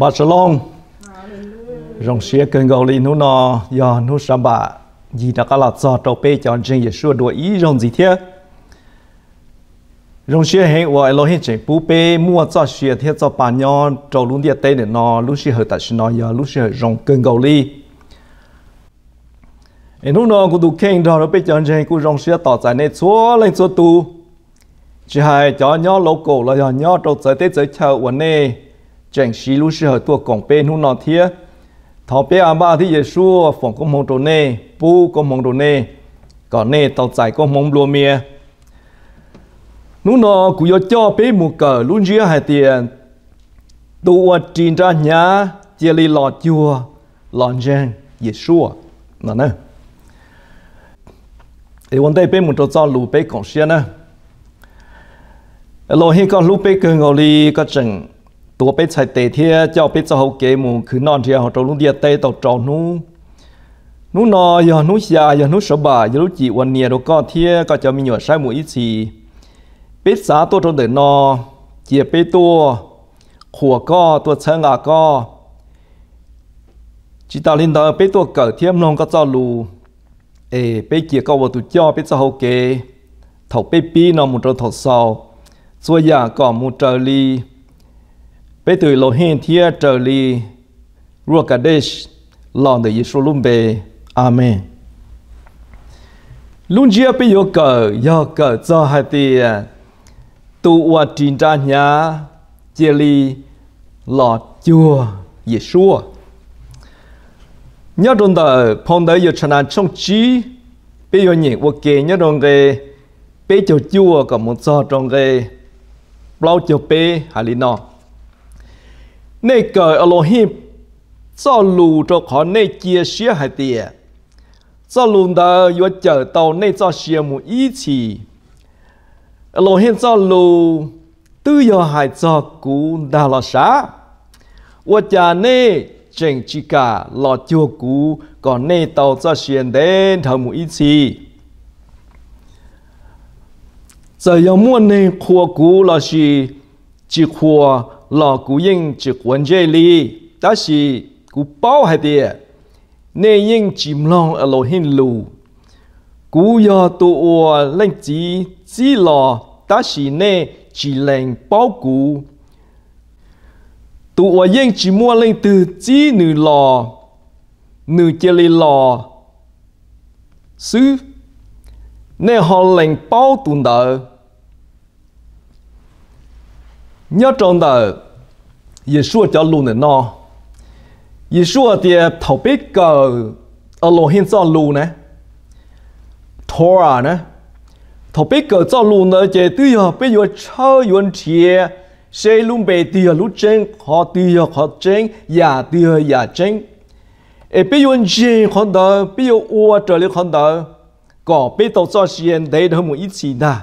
Barcelona rong xia cần gạo li nu nó giờ nu sắm bà gì đã cả là cho trâu pe cho chân ye xua đuổi ý rong gì thế rong xia hẹn vợ lo hẹn chỉ bù pe mua cho xia thế cho bà nhau trâu luôn địa tây để nó lúc xia hơi tại xin nó giờ lúc xia rong cần gạo li em nu nó du đủ khen đó pe cho chân cũng rong xia tỏ tại này chúa lên chúa tu chỉ hai cho nhau lâu cổ là nhau trâu tới tới chơi chờ vấn này chẳng xí lúc sư hợp tùa cổng bên hôn nọ thía thọ bé à ba thì giê xu phỏng công mong đồ nê bu công mong đồ nê còn nê tàu giải công mong lùa mía nú nọ cụ yo cho bé mù cờ luôn dưa hai tiền tùa trình ra nhá chia lì lọt chua lọt giang giê xu nọ nè thì vấn đề bé mù trâu cho lù bé cổng xe nè lô hi con lù bé cường ngồi lì có chừng ตัวเป็นใส่เตะเทียเจ้าเป็นเจ้าเกมูคือนอนเทียของเราลุงเดียเตะต่อจอนู้นู้นอยานู้ยาอย่านู้สบายอย่านู้จีวันเนียเราก็เทียก็จะมีหยดใช้หมูอีสีเป็นสาตัวตรงเดินนอเจียเป็นตัวขัวก็ตัวเชิงอาก็จิตาลินเดอร์เป็นตัวเกิดเทียมลงก็เจ้าลูเอเป็นเจียก็วัตุเจ้าเป็นเจ้าเกถกเป็นปีนอมุตรถกเสาส่วนยาก็มุตรลี bây từ lô hen thia trở li rùa cả đế lòng đời Giêsu luôn bề Amen luôn chia bây giờ cờ giờ cờ cho hai tia tu và trình ra nhà chia li lọ chua Giêsu nhớ trong tờ phong đời giờ chana trong trí bây giờ vô ok nhớ trong cái bây giờ chua có một giờ trong cái bao giờ bê hà lý nọ 那个 Elohim 造路着和那界些海地，造路的有走到那造些木一起，Elohim 造路都有海造古那了啥？我家那整几个老旧古，còn 那到造些的他木一起。这要么呢，苦古了是，只苦。lò cú yên chỉ quan dây li đó là cú bao hai bia nê yên chìm lòng ở lò hình lù cú yo tu o lên chỉ chỉ lò đó là nê chỉ lên bao cú tu o yên chỉ mua lên từ chỉ nửa lò nửa chơi li lò sư nê họ lên bao tuần đợi nhớ trong tờ giê xua cho luôn nè nó giê xua thì thầu biết cờ ở lô hiên cho luôn nè Torah nè thầu biết cờ cho luôn nè chỉ tư họ bây giờ chơi yuan chia xây luôn bề tư giờ lúc trên họ tư giờ họ trên nhà tư giờ giả trên ở bây giờ chơi họ đó bây giờ ua trở lại họ đó có bây giờ cho xuyên đấy đó một ít gì nào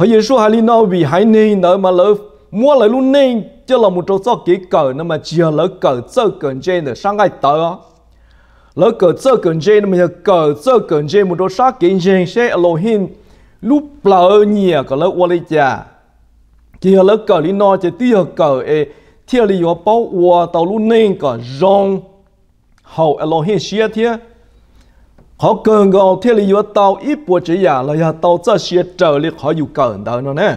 họ giờ số hai nói vì hải nên nợ mà lỡ mua lại luôn nên cho là một trâu sóc kỹ cờ nó mà chưa lỡ cờ sơ cần trên để sang ai tờ lỡ cờ sơ cần trên mình cờ sơ cần trên một trâu sóc kỹ trên sẽ lô hình lúc lỡ nhiều có lỡ quali chả chỉ lỡ cờ lý nó chỉ tiêu cờ e thiệt lý họ bảo qua tàu luôn nên có rong hậu lô hin xia thế họ cần có thiết là vừa tàu ít bộ chỉ giả là nhà tàu cho xe trở liệt họ dù cần đó nó nè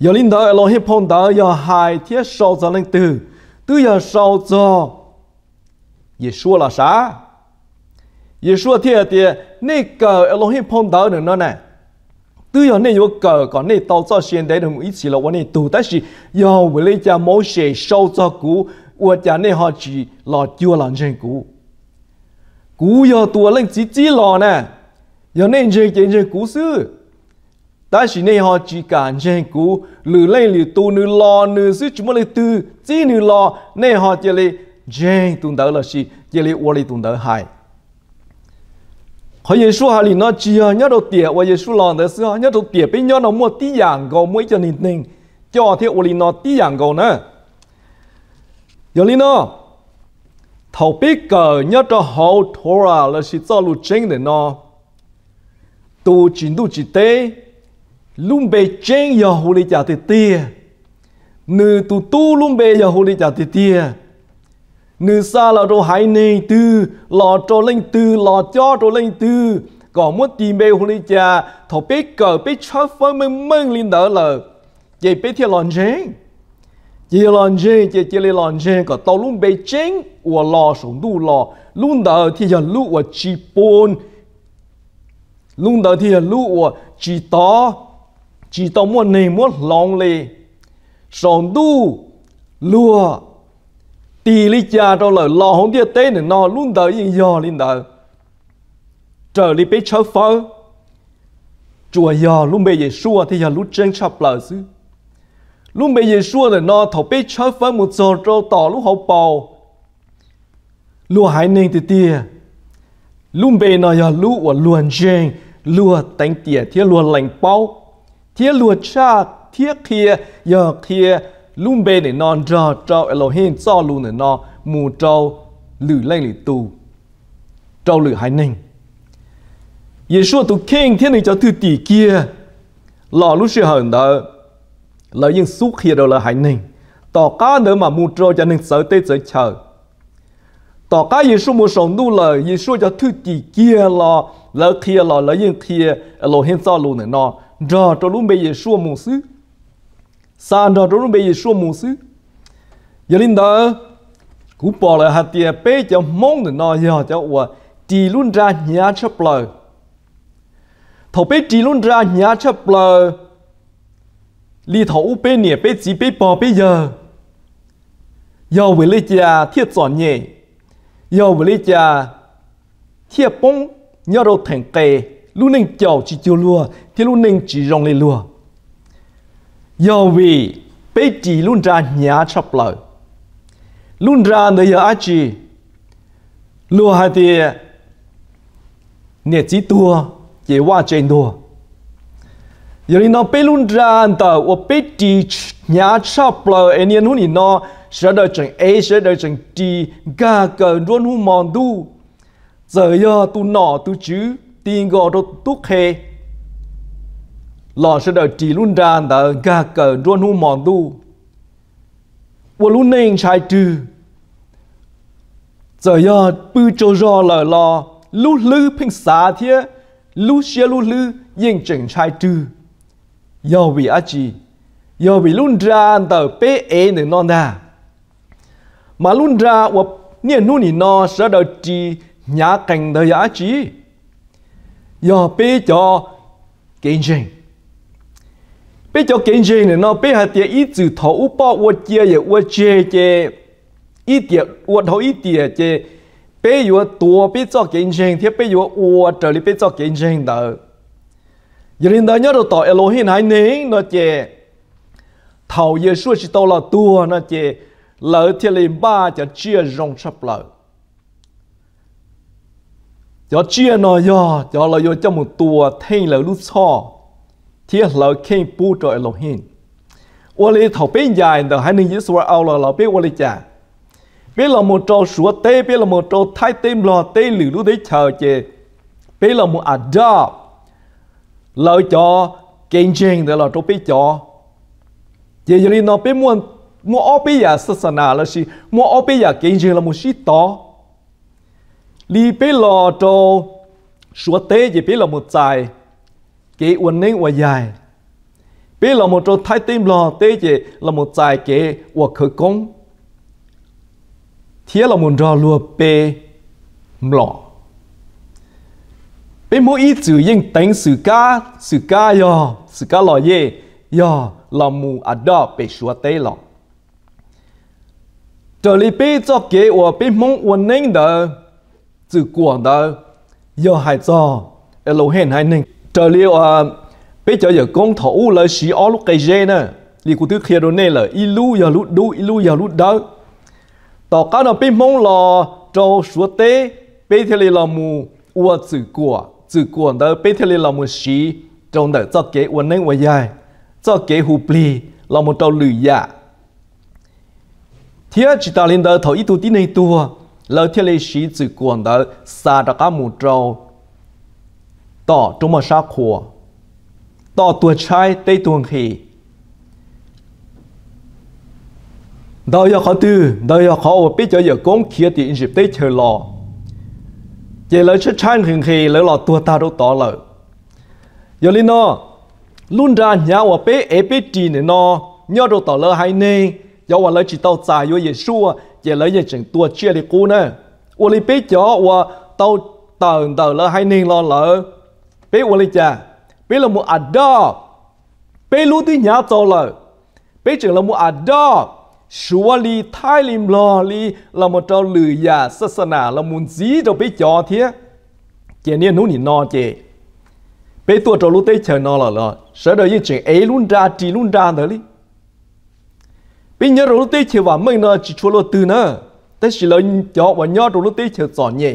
giờ linh đó lo hết phong đó giờ hai thiết sau cho lên từ từ giờ sau cho giê xu là 啥 giê xu thế thì nè cờ lo hết phong đó nữa nè từ giờ nè vừa cờ còn nè tàu cho xe đấy đồng ít xí là vấn đề tụ tất gì giờ với lấy cha mỗi xe sau cho cũ và cha nè họ chỉ là chưa làm chuyện cũ cú giờ tua lên chỉ chỉ lò giờ nên chơi chơi chơi cú sư ta chỉ nên họ chỉ cả chơi cú lử lên lử tu nử lò nử sư chúng mới từ chỉ nử lò họ chơi lên chơi tuần đầu là gì chơi lên uo lên tuần đầu hai họ Giêsu hà lì nó chỉ nhớ đầu tiệt và Giêsu lò nữa sư nhớ đầu tiệt bên nhớ nó mua tí giảng gò mỗi cho nên nên cho theo uo lì nó tí giảng gò nữa giờ lì nó thầu biết cờ nhớ cho hậu thora là chỉ cho lu chính để nó tu chính tu chỉ tế luôn bề chính giờ hồ đi trả tiền tiền nữ tu tu luôn bề giờ hồ đi trả tiền tiền nữ xa là đồ hải này tư lò cho linh tư lò cho đồ linh tư có muốn tìm bề hồ đi trả thầu biết cờ biết chơi phơi mưng mưng lên đỡ lờ vậy biết thiệt lòn chính chỉ lon dê chỉ chỉ lê lon dê có tàu luôn bê chén của lò súng đu lò luôn đờ thì giờ lũ của chỉ bồn luôn đờ thì giờ lũ của chỉ to chỉ to muốn này muốn lòng lê súng đu lúa, tì lý cha cho lời lò không tiếc tế nữa nó luôn đờ yên giờ lên đờ trở đi bê chớ phơ chùa giờ luôn bê về xua thì giờ lũ trên chập lờ xứ lúc bây giờ xua là nó thầu biết chơi với một giờ trâu tỏ lúc hậu bầu lúa hải ninh thì tia lúc bây nó giờ lúa của luồn trên lúa tánh tia thiết lúa lành bầu thiết lúa cha thiết kia giờ kia lúc bây để non trò trâu Elohim cho luôn để nó mù trâu lử lên lử tù trâu lử hải ninh Yeshua tu kinh thiên này cho thư tỷ kia lò lúc sẽ hờn đó lợi dân suốt khi rồi là hạnh ninh tỏ cá nữa mà mua trôi cho nên sợ tê sợ chờ tỏ cá gì số mua sống đu lời gì số cho thứ gì kia là lỡ kia là lỡ nhưng kia lỡ hiện sao luôn này nọ rồi cho luôn bây giờ số mua xứ sao rồi cho luôn bây giờ số mua xứ giờ linh đó cú bỏ lại hạt tiền bé cho mong này nọ giờ cho ủa chỉ luôn ra nhà chấp lời thầu bé chỉ luôn ra nhà chấp lời li thấu bê nè bê chỉ bê bò bê giờ giờ về lấy cha thiết giòn nhẹ giờ về lấy cha thiết bông nhớ đầu thành kề lúc nên chầu chỉ chiều lùa thì lúc nên chỉ rong lên lùa giờ về bê chỉ luôn ra nhà chọc lợi luôn ra nơi giờ ai chỉ lùa hai thì nè chỉ tua chỉ qua trên đùa giờ nó bê luôn ra anh ta và bê đi nhà shop là anh yên hôn nó sẽ đợi chừng A sẽ đợi chừng D gà cờ luôn hôn mòn tu giờ giờ tu nọ tu chứ tiền gò đồ tu khê lò sẽ đợi chỉ luôn ra anh ta gà cờ luôn hôn mòn tu và luôn nên trái trừ giờ giờ bư cho rò là lò lú lư phình xá thế lú xe lú lư yên chừng trái trừ yo bị a chi yo bị luôn ra ta pe e nè non da mà luôn ra wa nè nu ni no sa đờ chi nhã cảnh đời a chi yo pe cho kiến trình bây cho kiến trình này nó bây giờ thì ít chữ thấu u bỏ u chia ya u chia che ít địa u thấu ít địa che bây giờ tua bây cho kiến trình thì bây giờ u trở lại bây giờ kiến trình đó giờ nên đó nhớ đầu tỏ Elohim hãy nến nó chè thầu giê xua chỉ tàu là tua nó chè lỡ thiên liền ba chả chia rong sắp lỡ chả chia nó do chả là do cho một tu thay lỡ lúc so thiên lỡ khen bu cho Elohim ua li thầu bên dài đó hãy nên Yeshua ao là lỡ biết ua li chả biết là một trò sủa tê biết là một trò thái tim lo tê lử lúc đấy chờ chè biết là một à adopt lợi cho kinh doanh để là chỗ biết cho chỉ giờ đi nó biết muốn mua ô bây giờ sát sanh là gì mua ô bây giờ kinh doanh là một sĩ to li biết lo cho số tế chỉ biết là một tài cái uẩn nên uẩn dài biết là một chỗ thái tim lo tế chỉ là một tài cái uẩn khởi công thế là một trò lừa bê lọ bên mỗi ít chữ yên tính sự ca sự ca yo sự ca lò ye yo là mù à đó bị xua tê lò trở lại bên cho kế của bên mong uốn ninh đó chữ của đó yo hai cho lâu hẹn hai ninh trở lại à ờ, bên cho giờ công thủ là sĩ ó lúc cây gen nè đi cụ thứ kia đồ nè là ilu giờ lúc đu ilu giờ lúc đó tao cá nó bên mong lò cho xua tê bên thì là mù 我走过。từ cuộn đó bây giờ là một sĩ trong đó cho kế uốn nâng uốn dài cho kế hụp lì là một trâu lười dạ thế chỉ ta lên đó thầu ít tu tí này tu là thế là sĩ từ cuộn đó xa ra cả một trâu tỏ trong một sa khổ tỏ tuổi trai tây tuồng khỉ đó yêu khó tư đó yêu khó biết cho yêu công kia thì in dịp tây chờ lò giờ lỡ chơi chăn khinh khi lỡ lọt tua ta đâu tỏ lỡ giờ lên nó luôn ra nhà và bé ép bé gì nữa nó nhớ đâu tỏ lỡ hay nè giờ và lỡ chỉ tao xài với giê xu giờ lỡ giờ chẳng tua chia đi cô nè và lấy bé chó và tao tờ tờ lỡ hay nè lo lỡ bé và lấy cha bé là một adult bé luôn tí nhà tao lỡ bé chẳng là một adult à สัวลีท้ายลิมลอลีเรามาเจ้าหรือยาศาสนาเรามุนซีเราไปจอเทียเจเนี่ยนู้นี่นอเจไปตัวเรารู้ได้เชิญนอหล่อหล่อเสด็จยิ่งเจเอลุนดาจีลุนดาเถอะลิไปเนี่ยเรารู้ได้เชื่อว่าไม่นอจีชัวเราตื่นเนอะแต่สิเราจอว่าย่อเรารู้ได้เชื่อสอนเนี่ย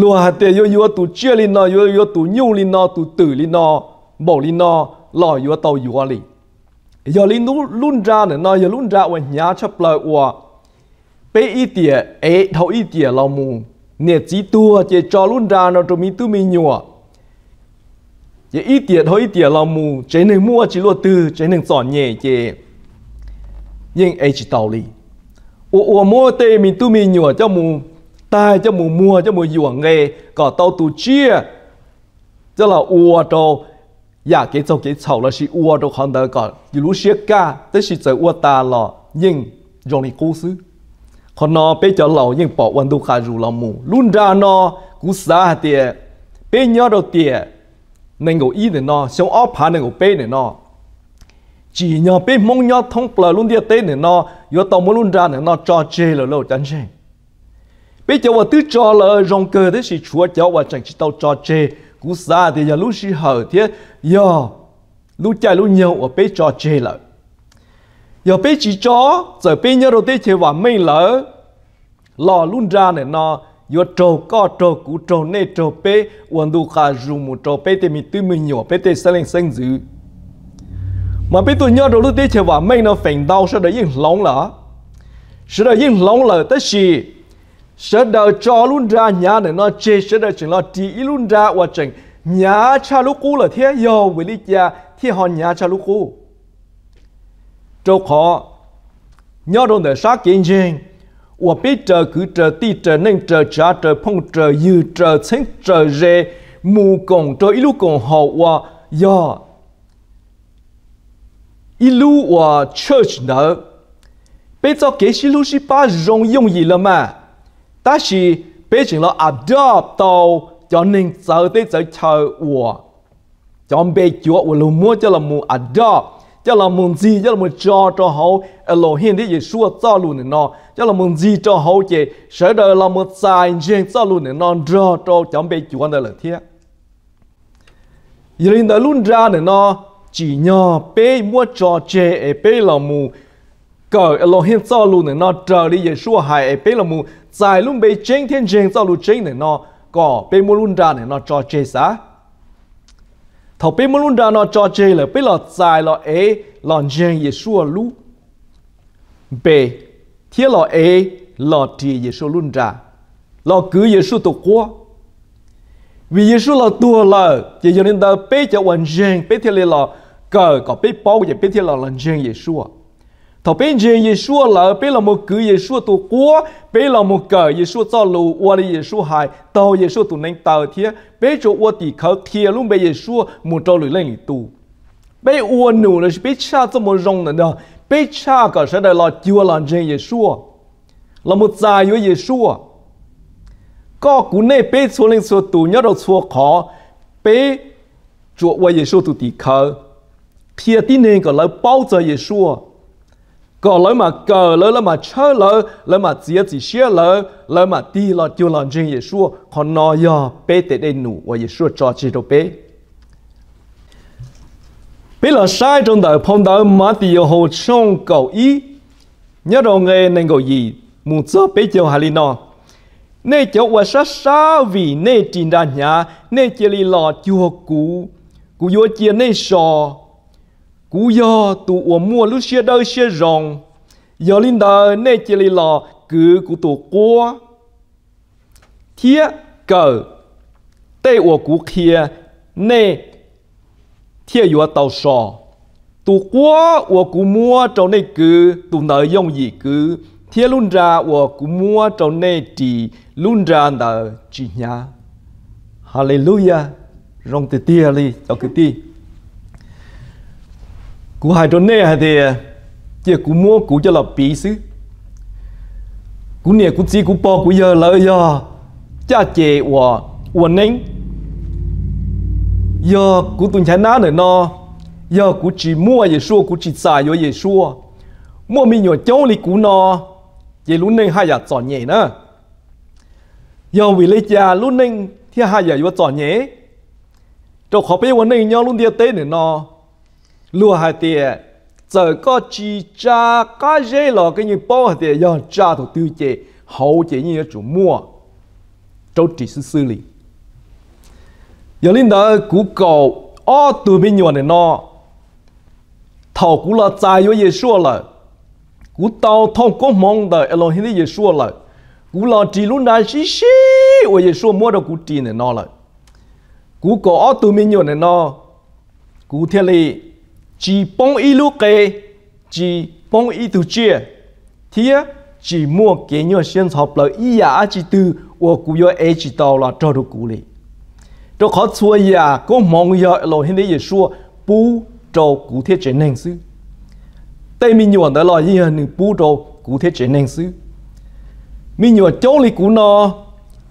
ลัวเตยโยโยตุเชื่อลินนอโยโยตุยูลินนอตุตื่นลินนอบอกลินนอหล่อโยเตาอยู่อะไร giờ linh lúc luôn ra nữa nó giờ luôn ra ở nhà chấp lời của bé ít tiền ấy e, thâu ít tiền là mù nè chỉ tua chỉ cho luôn ra nó cho mi tu mi nhua chỉ ít tiền thâu ít tiền là mù chỉ nên mua chỉ lo tư chỉ nên sọn nhẹ chỉ nhưng ấy e chỉ tàu đi ô ô mua tê mi tu mi nhua cho mù tai cho mù mua cho mù yuồng nghề có tàu tu chia cho là ô trâu Dạ, là chỉ chỉ uo uo trong trong giờ ta nhưng nhưng này còn bỏ mù, ra đầu xong chỉ nhờ biết mong nhớ thông bờ luôn địa tế này nó yo tàu muốn luôn ra này nó cho chơi là lâu chán chê bây giờ tôi tứ cho là rong cơ thế chỉ chúa cháu và chẳng chỉ tàu cho chê cú xa thì giờ lúc xí hở thì giờ lúc chạy lúc nhiều ở bên trò chê lợ giờ bên chỉ chó giờ bên nhau đôi tiên chơi vào mây lỡ lò luôn ra này nó yo trâu co trâu cú trâu nê trâu bê uẩn đủ khả dùng một trâu bê thì mình tư mình nhỏ bê thì sẽ lên sinh dữ mà bê tụi nhau đôi lúc tiên chơi vào mây nó phèn đau sẽ đó yên lòng lỡ sẽ đó yên lòng lỡ tới gì sẽ đào cho luôn ra nhà để nó chê sẽ đào chừng lo tí luôn ra và chừng nhà cha lúc cũ là thế yo với lý cha thì họ nhà cha lúc cũ cho họ nhớ đồn để sát kiến riêng và biết chờ cứ chờ ti chờ nên chờ cha chờ phong chờ dư chờ chính chờ rề mù cùng chờ ilu cùng họ và yo ilu và church nữa bây giờ cái gì lúc ba rong dùng gì là mà chỉ 但是变成了 adopt cho nên sợ tới sợ chờ của cho bé chúa của lù mua cho là mù adopt cho là mù gì cho là mù cho cho họ hậu Elohim đi Yeshua cho luôn này nó cho là mù gì cho họ chị sở đời là một sai riêng cho luôn này nó cho cho cho bé chúa này là thế giờ đến tới luôn ra này nó chỉ nhờ bé mua cho chè bé là mù cờ Elohim cho lu nữa nó trở đi về xua hài ấy bế là mù dài luôn bế chênh thiên chênh cho lu chênh nữa nó có bê mô luôn ra nữa nó cho chê xá thầu bế mô luôn ra nó cho chê là bê là dài là ấy là chênh về xua lu bế thiết là ấy là trì về xua luôn ra là cứ về xua tổ quốc vì giê xu là tua là chỉ cho nên ta bế cho hoàn chênh bế thiết là cờ có bế bao giờ bế thiết là lần chênh giê xu 他本钱也说了，被那么割，也说多花，被那么改，也说造路挖的也说还，都也说都能到天。背着我地坑，铁路没也说木着里能多。被挖牛了是被差这么容易呢？被差个些的了，就让这也说，那么再有也说，各国内被所能说都尿着错考，被做我也说都抵抗，天的那个能抱着也说。có lỡ mà cờ lỡ lỡ mà chớ lỡ lỡ mà chia chỉ chia lỡ lỡ mà đi lỡ tiêu lỡ trên Giêsu còn nói yo bé tệ đây nụ và Giêsu cho chỉ đồ bé bé là sai trong đời phong đời mà thì hồ trong cầu ý nhớ đồ nghe nên cầu gì muốn cho bé chiều hà linh nọ nên cháu và sát xa vì nên trình đàn nhà nên chỉ lì lọ chùa cũ cũ vô chia nên sò cú yo tụ ủa mua lúc xia đơ xia rồng giờ linh đờ nè chỉ lì lò cứ cú tụ qua thiết cờ tê ủa cú kia nè thiết ủa tàu sò tụ qua ủa cú mua trong này cứ tụ nợ 用 gì cứ thiết luôn ra ủa cú mua trong này chỉ luôn ra nợ chỉ nhà Hallelujah rong tê tia li cho cái tia cú hai trốn nè thì giờ cú mua cú cho là bị xứ cú nè cú chi cú bỏ cú giờ là giờ cha chè hòa hòa nén giờ cú tuần chán ná nữa nó giờ cú chỉ mua giờ xua cú chỉ xài giờ giờ xua mua mi nhỏ cháu li cú nó giờ lúc nén hai giờ chọn nhẹ nữa giờ vì lấy cha lúc nén thì hai giờ vừa chọn nhẹ cho khó bây giờ nén nhau lúc dia tết nữa nó lúa hai tiền giờ có chỉ cha cá dễ lò cái như bao tiền yon cha thủ tiêu chế hậu chế như chủ mua trâu chỉ sư xử lý giờ linh đó cú cầu ở từ bên nhọn này nó thầu cú là tài với xua lại, cú tàu thông có mong đời e Elohim với xua lại, cú là chỉ luôn đại sĩ sĩ với xua mua được cú chỉ này nó lại, cú cầu ở từ bên nhọn này nó cú thiên lý chỉ bông y lúc kê chỉ bông y tu chia thì chỉ mua kế nhờ xuyên hợp lợi y à chỉ từ của cụ yo e chỉ tàu là cho được cụ lì cho khó xua ya có mong yo hình hiện đấy xua bù cho cụ thiết chế nền sư tây mình nhuận đó là gì hơn bù cho cụ thiết chế nền sư mình nhuận chỗ lì cụ nó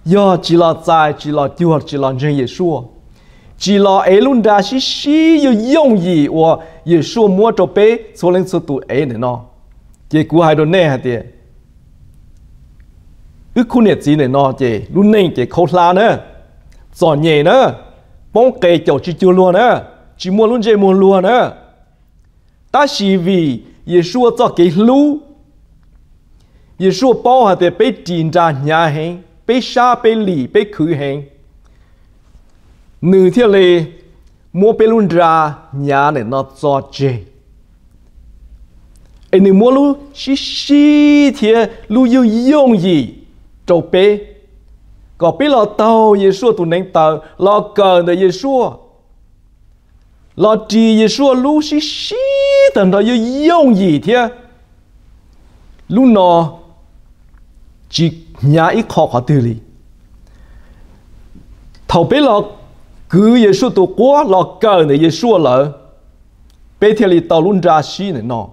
giờ chỉ là dài chỉ là tiêu chỉ là nhân yeshua chỉ lo ấy luôn đã xí xí yêu dùng gì và yêu số mua cho bé số lần số tụ ấy nữa, nó chỉ cú hai đồ nè hả tiệt ước khu nhiệt gì nữa, nó chỉ luôn nên chỉ khâu la nữa giỏ nhẹ nữa bóng kề chậu chỉ chưa luôn nữa chỉ mua luôn chơi mua luôn nữa ta chỉ vì yêu số cho cái lũ, yêu số bao hả tiệt bé tiền ra nhà hàng bé xa bé lì bé khử hàng nữ thiên lệ mua bê luôn ra nhà này nó cho chê ai nữ mua lu xí xí thiê lu yêu yong gì trâu bê có bê lọ tàu giê xua tụ nánh tàu lọ cờ nè giê xua lọ trì giê xua lu xí xí tần đó yêu yong gì thiê lu nọ chỉ nhà ít khó khó tư lý thầu bê lọ cứ giê xu tu quá lọ cờ này giê xu lỡ bây giờ thì tàu luôn ra xí này nọ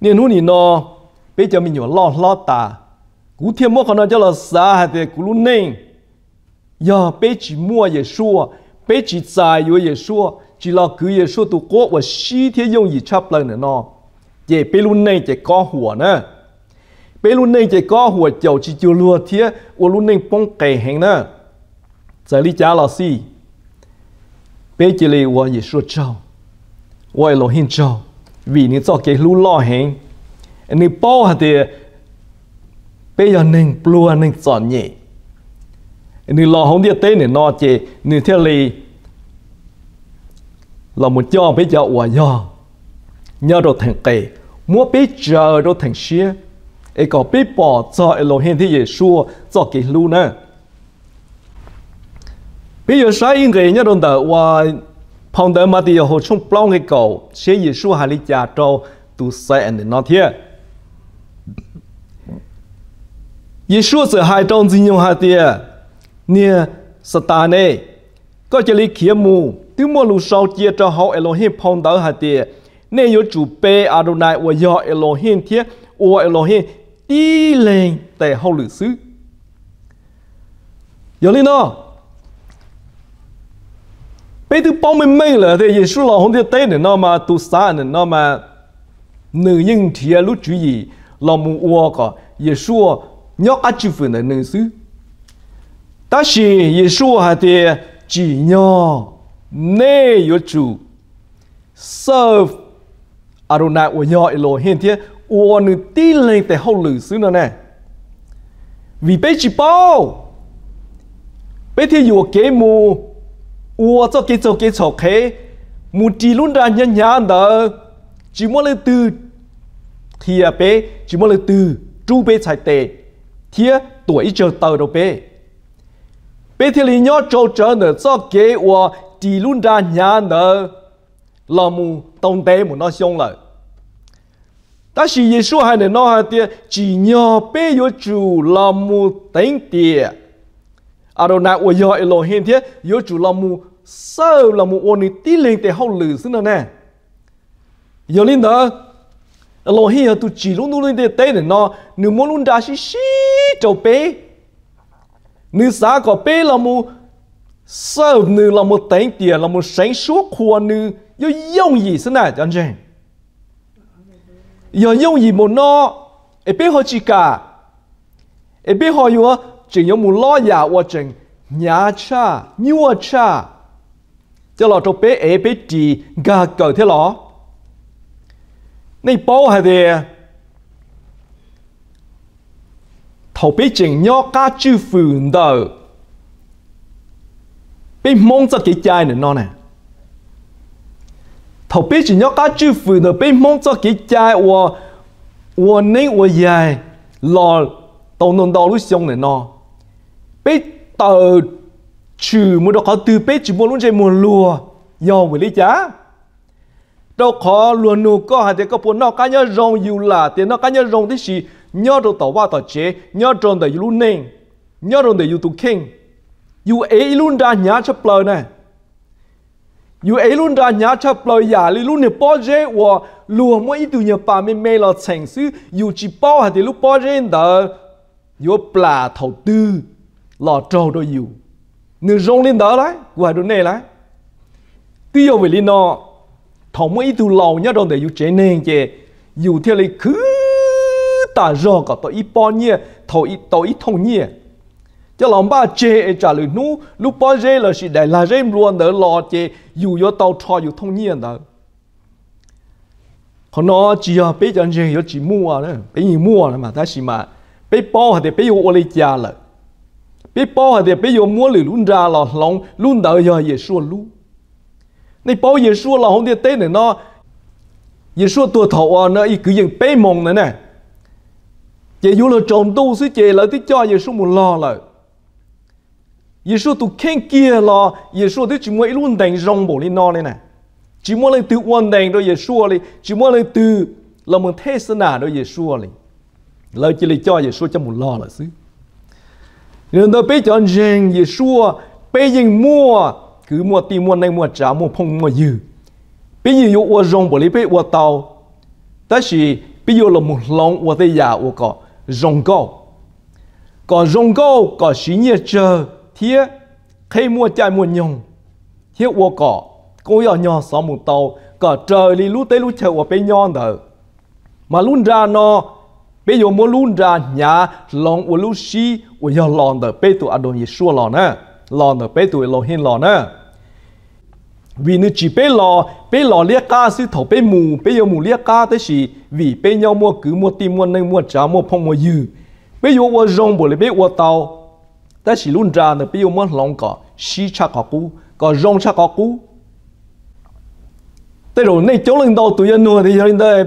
nên hôm nay nọ bây giờ mình nhỏ lo lo ta cú thiên mua con nó cho là xa thì cú luôn nên giờ bây chỉ mua giê xu bây chỉ xài với giê xu chỉ là cứ giê xu tu quá và xí thì dùng gì chấp lên này nọ giờ bây luôn nên chỉ có hùa nữa bây luôn nên chỉ có hùa chầu chỉ chịu lừa thiệt và luôn nên bông kề hàng nữa giờ đi trả là gì bây giờ là tôi yêu Chúa cháu tôi lo hin cháu vì những cho cái lũ lo hen, nên bao hạt thì bây giờ nên plua nên chọn nhỉ nên lo không biết tên nên nó chỉ nên theo lì là một cho bây giờ của do nhớ đồ thành kề mua bây giờ đồ thành xia ấy có biết bỏ cho Elohim thì Giêsu cho cái lũ nữa 比如说应该一种的我碰到嘛的有好冲不啷个搞，写艺术还里加州都塞安的那天。耶稣在海中进用下的，你是大呢？ก็จะลิขีมูถึงมลูเซาเจียจะเฮาเอโลฮิมพองดาวหาเตเนยจูเปอาโดนายอวยอเอโลฮิมเทียอวเอโลฮิมตีเลงแต่เฮาหรือซื้อยอลินอ bây giờ bao mình mây là thì giê xu là hôm nay tết này nó mà tu sa này nó mà nữ nhân thì lúc chú ý là muốn uo cả giê xu nhóc ăn chịu phần này nữ sư ta chỉ giê xu hà thì chỉ nhỏ nê yếu chủ serve Aruna của nhỏ lo hiện thế uo nữ tí lên tại hậu lử sư nữa nè vì bây chỉ bao bây thì uo kế mù cho ra chỉ chỉ 我做给做给做给，目的论的人家的，只么了都，铁呗，只么了都，猪呗才得，铁对着到了呗。bé thì lý nhớ trâu chờ nữa cho kế và đi luôn ra nhà nở là mù tông tế mù nó xong lại ta chỉ Giêsu hay nè nó hay tiệt chỉ nhớ bé yếu chủ là mù tính tiệt Adonai ủa giờ Elohim thiệt, yếu chủ là mu sơ là mu ôn ni tí lên để hậu lử xin nè giờ lên đó Elohim tu chỉ luôn luôn lên để tế để nó nếu muốn luôn đã xí xí trâu bé nếu xã có bé là mu sơ nếu là mu tánh tiền là mu sáng suốt khua nếu yếu dùng gì xin nè anh chị giờ dùng gì một nó ấy bé họ chỉ cả ấy bé họ yếu chừng giống mù lo già qua chừng nhà cha nhua cha cho lo cho bé ế bé chị gà cờ thế lo này bao hay thì thầu bé chừng nhó cá chư phường đời bé mong cho cái chai này nó nè thầu bé chừng nhó cá chư phường đời bé mong cho cái chai và và nên và dài lo tàu nôn đau lúc xong này nó bé tờ trừ mua đồ khó từ bé chỉ mua luôn chơi mua lùa nhau với lý giá đâu khó luôn nụ có hạt tiền có bốn nó cá nhớ rong dù là tiền nó cá nhớ rong thế gì nhau đồ tàu qua tàu chế nhau tròn để luôn nè nhau tròn để yêu tụ kinh yêu ấy luôn ra nhá chấp lời này yêu ấy luôn ra nhá chấp lời giả lý luôn nè bao giờ và lùa mỗi ít từ nhà bà mình mê là thành sự yêu chỉ bao hạt tiền lúc bao giờ đó yêu là thầu tư lò trâu đôi dù nữ rong lên đó đấy qua đồ này đấy tiêu về lên nó thằng mấy tu lâu nhá đâu để dù trẻ nên chè dù theo lấy cứ ta rò cả tội ít bò nhiêu thầu ít tội ít thông nhiêu cho lòng ba chê trả lời nú, lúc bò giờ là sự đại là rem luôn đỡ lò chê dù yo tàu trò dù thông nhiên à, à đó họ nó chỉ à bây giờ gì yo chỉ mua nữa bây giờ mua nữa mà ta chỉ mà bây bò thì bây giờ ô lấy giá rồi bị bỏ thì bây giờ mua lử luôn ra là lòng luôn đợi giờ Giêsu luôn này bỏ Giêsu là không thể tới này nó Giêsu tua thầu à nó cứ dừng bế mông này nè chị dù là trộm tu sứ chị lại tí cho Giêsu một lo là lại Giêsu tu khen kia là Giêsu tí chỉ mỗi luôn đành rong bổ lên nó này nè chỉ mỗi lên từ quan đánh rồi Giêsu đi chỉ mỗi lên từ là một thế sân à rồi Giêsu đi lời chỉ là cho Giêsu cho một lo là xứ nên tôi biết chọn rằng gì xua bây giờ mua cứ mua ti mua này mua trả mua phong mua dư bây giờ yêu ua rong bởi lý bây ua tàu ta chỉ bây giờ là một lòng ua tây giả ua có rong câu có rong câu có xí nhẹ chờ thế khi mua chạy mua nhung thế ô có cô yêu nhỏ sáu một tàu có trời đi lú tây lú chờ ô bên nhon đó mà luôn ra nó bây giờ mua luôn ra nhà lòng của lu si của giờ lòng tờ bê tụ adon yeshua lòng nè lòng tờ bê tụ lòng hiền lòng nè vì nữ chỉ bê lò bê lò liếc ca sư thầu bê mù bê giờ mù liếc ca tới gì vì bê nhau mua cứ mua tim mua nên mua cháo mua phong mua dư bây giờ mua rong bồi bê mua tàu ta chỉ luôn ra nè bây giờ mua lòng cỏ si cha cỏ cú, cỏ rong cha cỏ cú, tới rồi này cháu lên đầu tụi dân nuôi thì lên đây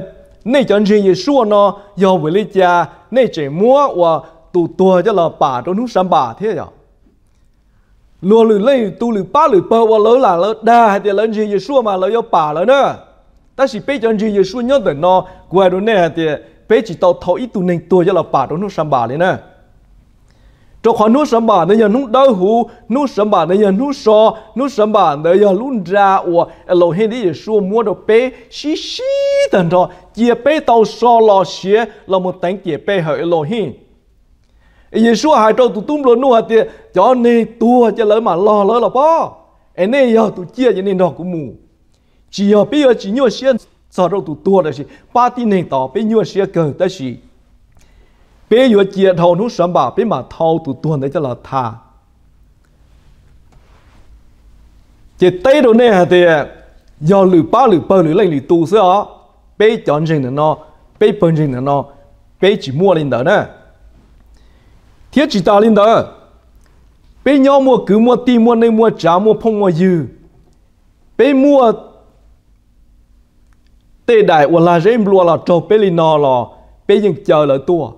nay cho anh gì xua à nó do với lý cha nay chỉ múa và tụ tua cho là bà trong nước sắm bà thế rồi lùa lùi, lấy tu lử ba lử bơ và lỡ là lỡ đa thì lỡ gì giờ xua mà lỡ do bà lỡ nữa ta chỉ biết cho anh gì giờ xua nhớ tới nó qua đó nè thì biết chỉ tao thấu ít tu nên tua cho là bà trong nước sắm bà lên nữa cho khó nút sắm bản này nút đau hú nút sắm bản này nút so nút sắm bản này lún ra ủa lâu hên đi số mua đồ bé xí xí tần đó chia bé tàu so lò xía là một tánh chia bé hơi lâu hên. ý số hai trâu tụi tung luôn nua tiệt cho nên tua cho lỡ mà lo lỡ là bao anh này giờ tụi chia cho nên đó cũng mù chỉ giờ bây giờ chỉ nhiều xíu sao trâu tụi tua là gì ba tin này tỏ bây nhiều xíu cờ ta gì bây giờ chia thầu nút sớm bà bây mà thầu tụ tuần đấy cho là tha. chỉ tây đồ này thì do lử ba lử bơ lử lên lử tu sữa ó bây chọn rừng là nó bây bận rừng là nó bây chỉ mua lên đó nè thiết chỉ ta lên đó bây nhau mua cứ mua ti mua nên mua trả mua phong mua dư bây mua tê đại hoặc là rèm lúa là trâu bây lên nó là bây giờ chờ lại tua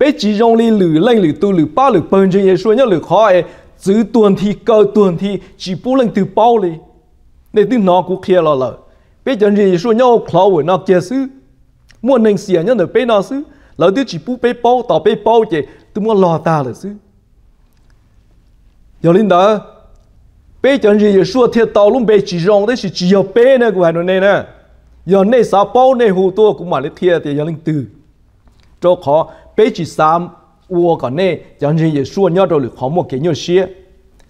bé chỉ rong li lử lên lử tu lử ba lử bần trên Giêsu nhớ lử khó ấy giữ tuần thì cơ tuần thì chỉ bù lên từ bao li để từ nó cũng kia lo lợ bé chân Giêsu nhớ khó với nó kia sư muốn nên xia nhớ được bé nó sư lỡ từ chỉ bù bé bao tỏ bé bao chứ tôi muốn lo ta là sư giờ linh đó bé chân Giêsu thiệt tao luôn bé chỉ rong đấy chỉ chỉ bé nè của hắn này nè giờ này sao bao này hồ tua cũng mà lấy thiệt thì giờ linh từ cho khó bây chỉ sam ua cả nè chẳng gì giờ xua nhau rồi khó một cái nhau xia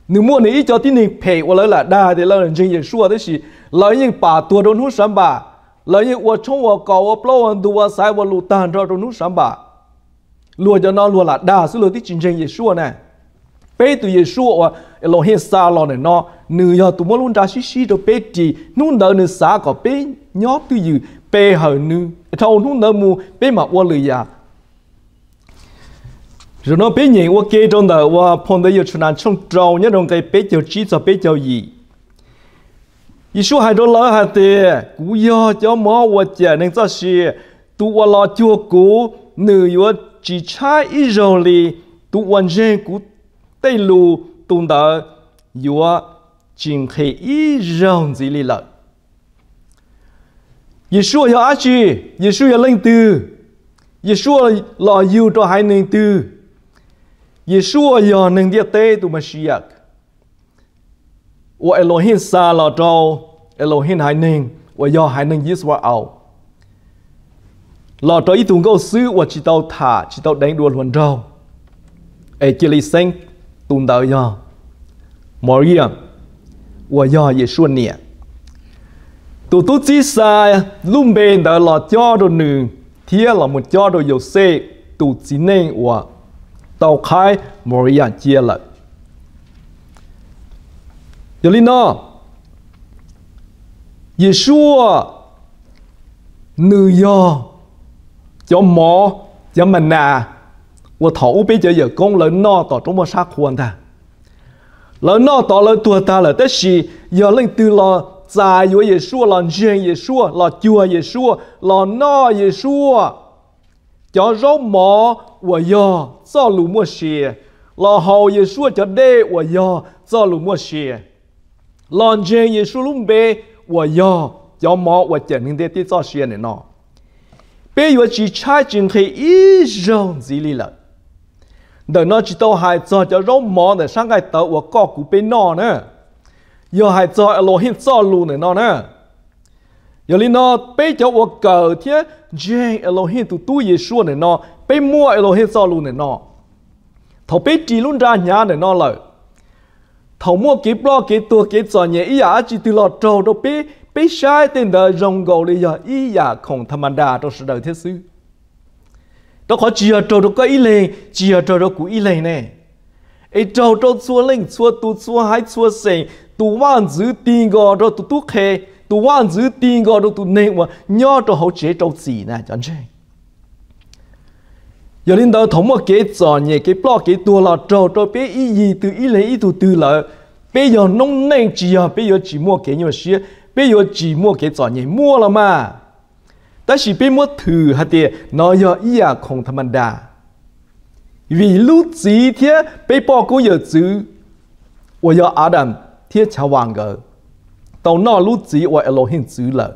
nếu mua này cho tin hình pay ua lấy là đa thì là gì giờ xua thế gì lấy những bà tua đồn hút sám bà lấy những ua chung ua cầu ua plau ăn tua sai ua lụt tan rồi đồn hút sắm bà lùa cho nó lùa là đa số lượng tí chính chính giờ xua nè, bây tụi giờ xua ua lo hết xa lo này nó nửa giờ tụi mua luôn ra xí xí rồi bây chỉ nún đỡ nửa xa có bây nhóc tụi giờ bây hở nửa thâu nún đỡ mu, bây mà ua lười rồi nó bé nhìn qua kia trong đời qua phong đấy giờ chúng ta trong trâu nhớ trong cái bé chiều chỉ cho bé chiều gì số hai đô la hai tề cú yo cho mò qua chả nên cho xì tu qua lo chua cú nữ yo chỉ trái Israeli tu quan gen cú tây lu tu đời yo chính khi Israel gì li lợi Yeshua số achi Yeshua lên từ số lo yêu cho hai nên từ Yeshua giờ nâng địa tế tu Mashiach. Wa Elohim sa lo trâu, Elohim hai ninh, wa giờ hai nâng Yeshua ao. Lo trâu ý tùng câu sư wa chỉ tao thả, chỉ tao đánh đua luận trâu. Ê chỉ lý sinh, tùng tàu giờ. Maria, wa giờ Yeshua nè. Tụ tu chi sa, lùm bền đã lo cho đồ nương, thia là một cho đồ dầu xê, tu chỉ nên wa tàu khai mỗi dạng chia lợi giờ lý nó giê xua nữ do cho mò cho mình nà và thấu bây cho giờ con lớn nó tỏ trong một sát khuôn ta Lớn nó tỏ lời tua ta là tất gì giờ lên từ lo dài với giê xua lo riêng giê xua lo chùa giê xua lo no giê xua cho rau mò của yo do lù mua xìa lo hầu ye xua cho đê của yo do lù mua xìa lon dê ye xua lùm bê của yo cho mò của chèn hình đê tí do xìa này nọ bây giờ chỉ trai chừng khí ý rong gì lì lợn đời nó chỉ tao hai cho cho rau mò để sang cái tàu của cọ cụ bên nọ nè, giờ hai cho lo hiện do lù này nọ nè giờ li no, bây giờ wo cờ thế jay Elohim tu tu Yeshua này no, bây mua Elohim sao luôn này no, thầu bây chỉ luôn ra nhà này no lời thầu mua kịp lo kịp tua kịp sọ nhẹ ý à chỉ từ lọt trâu đâu bây bây sai tên đời rồng gầu đi giờ ý à không tham ăn đà trong sự đời thế xứ đó có chỉ ở trâu đâu có ý lệ chỉ ở trâu đâu cũng ý lệ này ấy trâu trâu xua lên xua tu xua hai xua sẻ tu mang giữ tiền gò rồi tu tu khề tu wan giữ tin go đâu tu nên mà nhớ cho hậu chế trâu gì nè chẳng chứ giờ đến đó thống một cái trò nhẹ cái blo cái tua là trâu trâu bé ý gì từ ý lấy ý từ từ là bây giờ nông nên chỉ à bây giờ chỉ mua cái nhiều xí bây giờ chỉ mua cái trò nhẹ mua là mà ta chỉ biết mua thử hạt tiền nó yo ý à không thầm đà vì lúc gì thế bây bỏ cô giờ chứ 我要 Adam 贴桥网格。tàu nó lú chỉ và Elohim chỉ là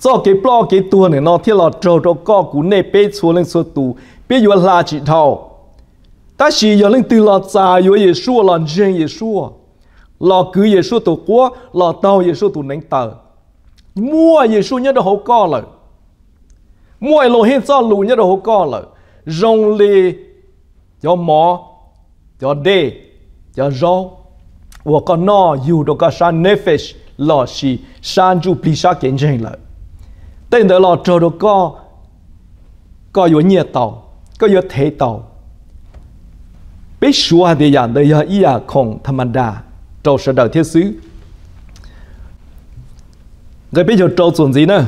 cho cái bao cái tua này nó thiết là trâu trâu co cú này bê xuống lên xuống tù bê vừa là chỉ thầu ta chỉ giờ lên từ là cha vừa giê xu là trên, giê xu là cứ giê xu tụ quá là tàu giê xu tụ nén tờ mua giê xu nhớ đâu hậu co là mua Elohim cho lù nhớ đâu hậu co là rong lê cho mò cho đê cho rau và con nó dù đâu cả sa nefesh lò xì san chú bì sa kiến trình lợi tên đó lò trò đồ có có yếu nhiệt tàu có yếu thế tàu biết số hạt địa dạng đời yếu yếu không thầm anh đà trò sở đời thiết sứ rồi bây giờ trò chuẩn gì nữa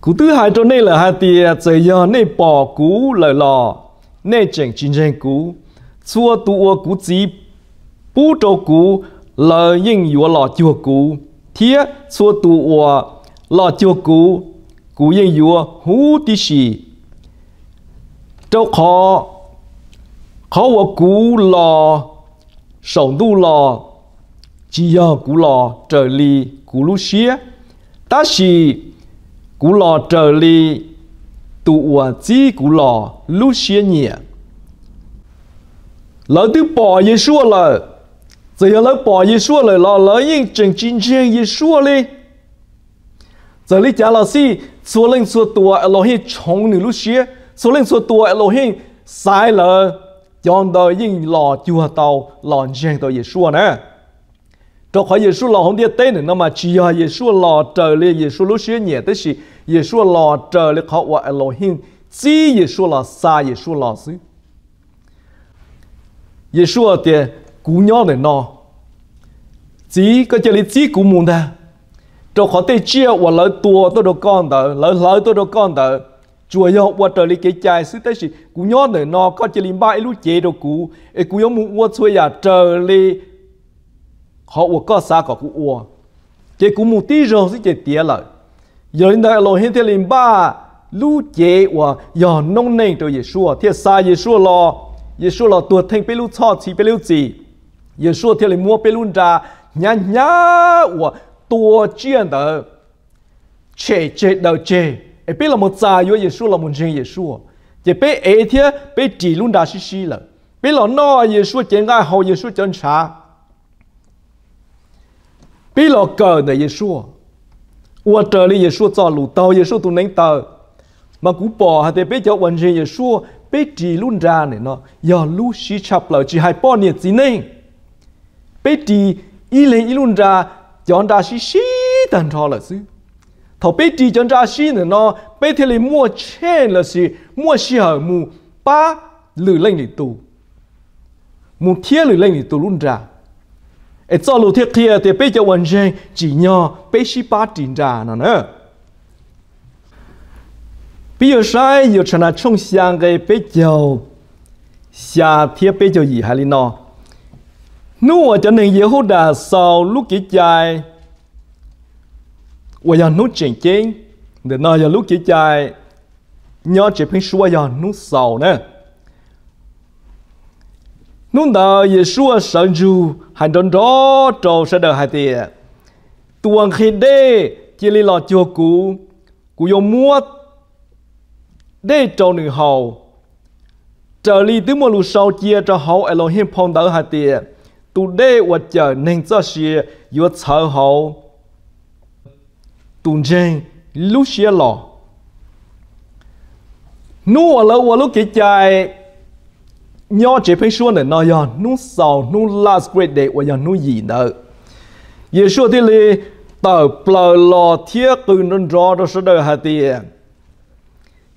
cú thứ hai trò này là hạt địa trời yếu này bỏ cú lời lò này chẳng chính trình cú xua tụ cú chỉ bú trò cú 老应与我老舅顾，天坐土我老舅顾，古应与我胡的是，周考我古老手路老，只要古老这里古路些，但是古老这里土我只古老路些年，老的爸也说了。怎样来办耶说了，老老应正真正耶说嘞？这里讲了是说冷说多，老兴创了路些；说冷说多，老兴死了。讲到应老要到老讲到耶说呢？这话也说老红的第呢？那么其他也说老着嘞？也说路些念的是耶稣老着嘞？他话老兴第也说了，啥也说老是耶稣的。cú nhỏ để nó chỉ có chơi lý chỉ cú muốn ta cho khó tê chia và lỡ tua tôi đồ con tờ lỡ lỡ tôi đồ con tờ chùa yo và trời lý cái chai sư tế sĩ cú nhỏ để nó có chơi lý ba ấy lúc chế đồ cú ấy cú nhỏ muốn uo xuôi à trời lý họ uo có xa có cú uo chế cú muốn tí rồi sẽ chế tiếc lại giờ đến đại rồi hiện thế lý ba lúc chế và giờ nông nền à, cho Giêsu thì xa Giêsu lo Giêsu lo tuột thành bê lúc cho chỉ bê lúc gì 耶稣天里摸贝伦扎，呀呀，我多见的，切切到切，哎，贝拉莫扎有耶稣，拉莫见耶稣，也被哎天被底伦扎西西了，被老闹耶稣见爱好耶稣检查，被老搞的耶稣，我这里耶稣造路道，耶稣都能道，嘛古宝还得被叫完全耶稣被底伦扎呢，要路西查不了，只还半年之内。bây tì y lên y luôn ra chọn ra xí xí tàn thọ là xí thọ bây tì chọn ra xí nữa nó bây thế là mua chê là xí mua xí hở mù ba lử lên thì tù mù thiết lử lên thì tù luôn ra ở cho lù thiết kia thì bây giờ hoàn chén chỉ nhò, bây xí ba tiền ra nó nữa 比如说，有成了冲香的白酒，夏天白酒以下的呢。ở Noa trở nên đà sau lúc chỉ chai Và giờ nút chuyện chiến Để nói giờ lúc chỉ chai Nhớ chỉ phim xua giờ nút sầu nè Nút đờ về xua sợ dù Hành đón đó trâu sẽ đờ hai tìa Tuần khi đê Chỉ lý lọ chùa cũ Cũ dùng mua Đê trâu nữ hầu Trở lý tứ mùa lù sau chia cho hậu Elohim phong đỡ hai tìa today 我就能做些有超好，突然录些了。nu ở lâu ở lúc cái chạy nhỏ chỉ phải xua này nó giờ nu sau nu last grade day và giờ nu gì nữa giờ xua thì li tờ bờ lò thiết từ nó rõ đó sẽ đời hạt tiền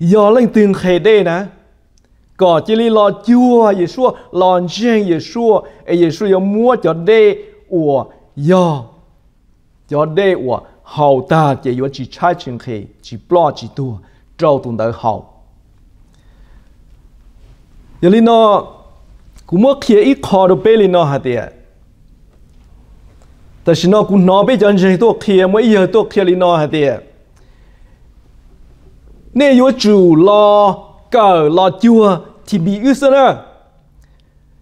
giờ lên tiền khề đây nè có chỉ li lo chua gì xua lo riêng gì xua ấy gì xua mua cho đê của do cho đê của hậu ta chỉ yếu chỉ trái chuyện khi chỉ lo chỉ tua trâu tuần tới hậu giờ li nó cũng mất kia ít khó được bê li nó hả tiệt ta xin nó cũng nói bây giờ riêng tôi kia mới giờ tôi kia li nó hả tiệt nên yếu chủ lo cờ lo chua thì bị ư sơ nè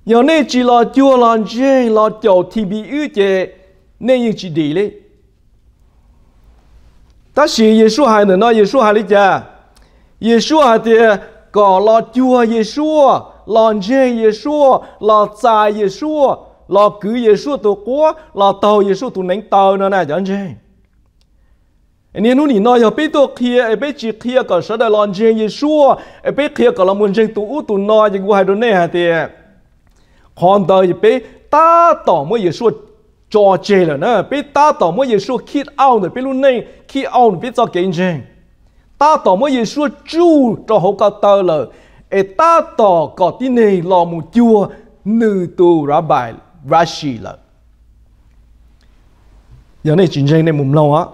nhớ nên chỉ là chưa làm chê, là chậu thì bị ư chế nên như chỉ đi lấy ta chỉ Giêsu hai nữa nói Giêsu hai lý cha Giêsu hai thì có là chưa Giêsu làm gì Giêsu là cha Giêsu là cứ Giêsu tụ quá là tàu Giêsu tụ nánh tàu nữa nè chẳng chê. อันนี้นู่นนี่น้อยไปตัวเคลียไปจีเคลียก่อนสดาลอนเจียงเยชัวไปเคลียก่อนละมุนเจียงตูอู้ตูน้อยยังกูให้ดูเนี่ยเตี้ยคอนเตอร์ไปตาต่อเมื่อเยชัวจอเจเลยนะไปตาต่อเมื่อเยชัวคิดเอาเนี่ยไปรุ่นเนี่ยคิดเอาเนี่ยไปจอเก่งเจียงตาต่อเมื่อเยชัวจู่จอหัวก็เตอร์เลยเอตาต่อก่อนที่เนี่ยลอมูจัวนึ่ตูรับใบรัชชีเลยอย่างนี้จริงๆในมุมเราอะ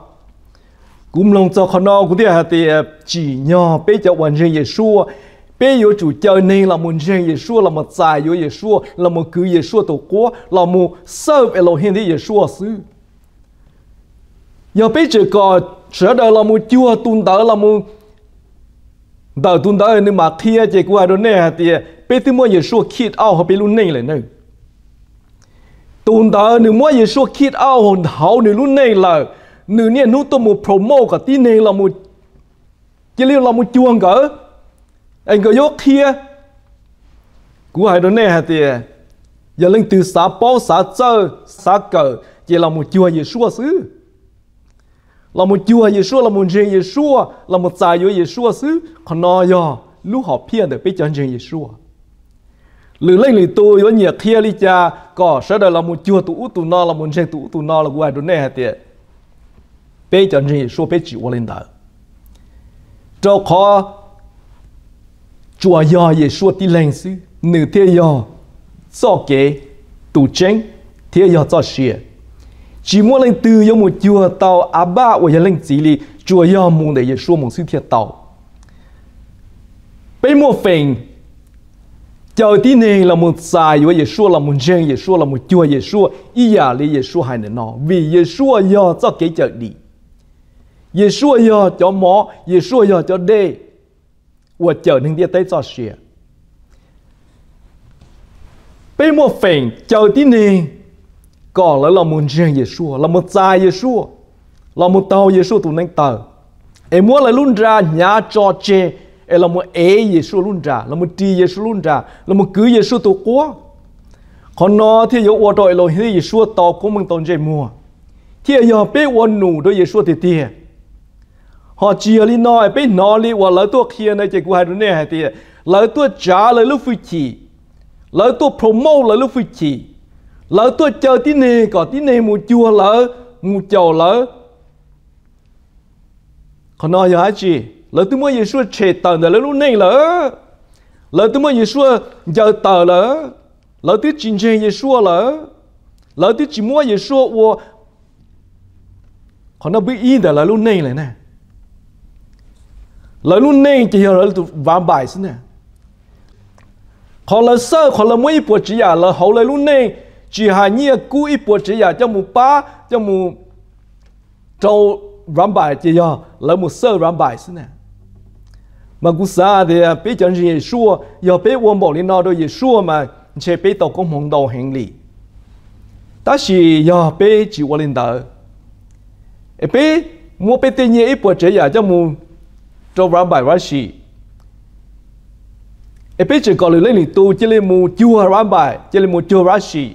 cũng lòng cho khó nó cũng thế hả thì à, chỉ nhỏ bây giờ hoàn thành Giêsu bây giờ chủ chơi nên là một nhân Giêsu là muốn xài của Giêsu là một cứu Giêsu tổ quốc là một serve Elohim của Giêsu sư giờ bây giờ có sở đời là muốn chúa tuân tới là muốn đời tuân tới nhưng mà khi chỉ qua đó nè thì bây giờ mua Giêsu khít ao họ bị luôn nên lại nữa tuân tới nhưng mua Giêsu khít ao hồn hậu nên luôn nên là nữ nè nút tôi một promo cả tí nè là một chỉ liêu là một chuông cả anh có yếu kia cú hai đó nè hả thì giờ lên từ xã bao xã chơ xã cờ chỉ là một chùa Giêsu xứ là một chùa Giêsu là một riêng Giêsu là một tài của Giêsu xứ còn nói yo lúc họ phiền để biết chân riêng Giêsu lữ lên lữ tôi với nhiệt kia đi cha có sẽ đời là một chùa tụ tụ nó là một riêng tụ tụ nó là quay đó nè hả tiệt bây giờ chủ yếu là cái sư tổ chỉ muốn lên từ yêu một chùa tàu à ba của gia linh chỉ li chủ yếu muốn để yêu số một sự thiệt tàu bây một phần chờ tí này là một sai của yêu số là một dân yêu số là một chùa yêu số ý giả li yêu số hai nữa vì yêu số yêu cho cái chợ đi Yeshua yo cho mỏ, Yeshua yo cho đê. Ủa chờ nên đi tới cho xìa. Bây một phèn chờ tí nè. Có lỡ là muốn riêng Yeshua, là một cha Yeshua. Là một tàu Yeshua tụi nên tờ. Em muốn lại luôn ra nhà cho chê. Em là một ế Yeshua luôn ra, là một tri Yeshua luôn ra, là một cứ Yeshua tụi quá. Còn nó thì yếu ủa đội lỗi thì Yeshua tàu của mình tồn dây mùa. Thì yếu bế ủa nụ đôi Yeshua thì tiệt. ฮอจีลีน้อยไปนอลีว่าเหลือตัวเคียนในใจกูให้รูเนี่ยไอ้ทีเหลือตัวจ้าเลยลูกฟิชีเหลือตัวโปรโมทเลยลูกฟิชีเหลือตัวเจอที่เนี่ยก่อนที่เนี่ยมูจัวเหลือมูเจ้าเหลือขนอยาจีเหลือตัวเมื่อเยซูเฉดต่อเนี่ยเรือดเนี่ยเหลือเหลือตัวเมื่อเยซูเจอต่นเหลือเหลือตัวจริงจริงเยซูเหลือเหลือตัวจิ้มว่าเยซูว่าขนอบีอินเดอร์เหลื้เนี่ยเลยเนะ lời luôn nên chỉ hiểu là tụ vạn bài xin nè khó là sơ khó là mấy bộ chỉ giả là hậu lời luôn nên chỉ hà nhi cú ít bộ chỉ giả cho mù ba cho mù trâu vạn bài chỉ hiểu là mù sơ vạn bài xin nè mà cú xa thì à, bé chẳng gì xua giờ bé uống bảo lên nó đôi gì xua mà chế bé tàu công hồng đầu hành lý ta chỉ giờ bé chỉ uống lên tờ bé mua bé tiền nhẹ ít bộ chỉ giả cho mù trong rám bài rác Rashi. Ở bên trên có lưu lên tu chỉ lên mù chua rám bài, chỉ lên mù rác Rashi.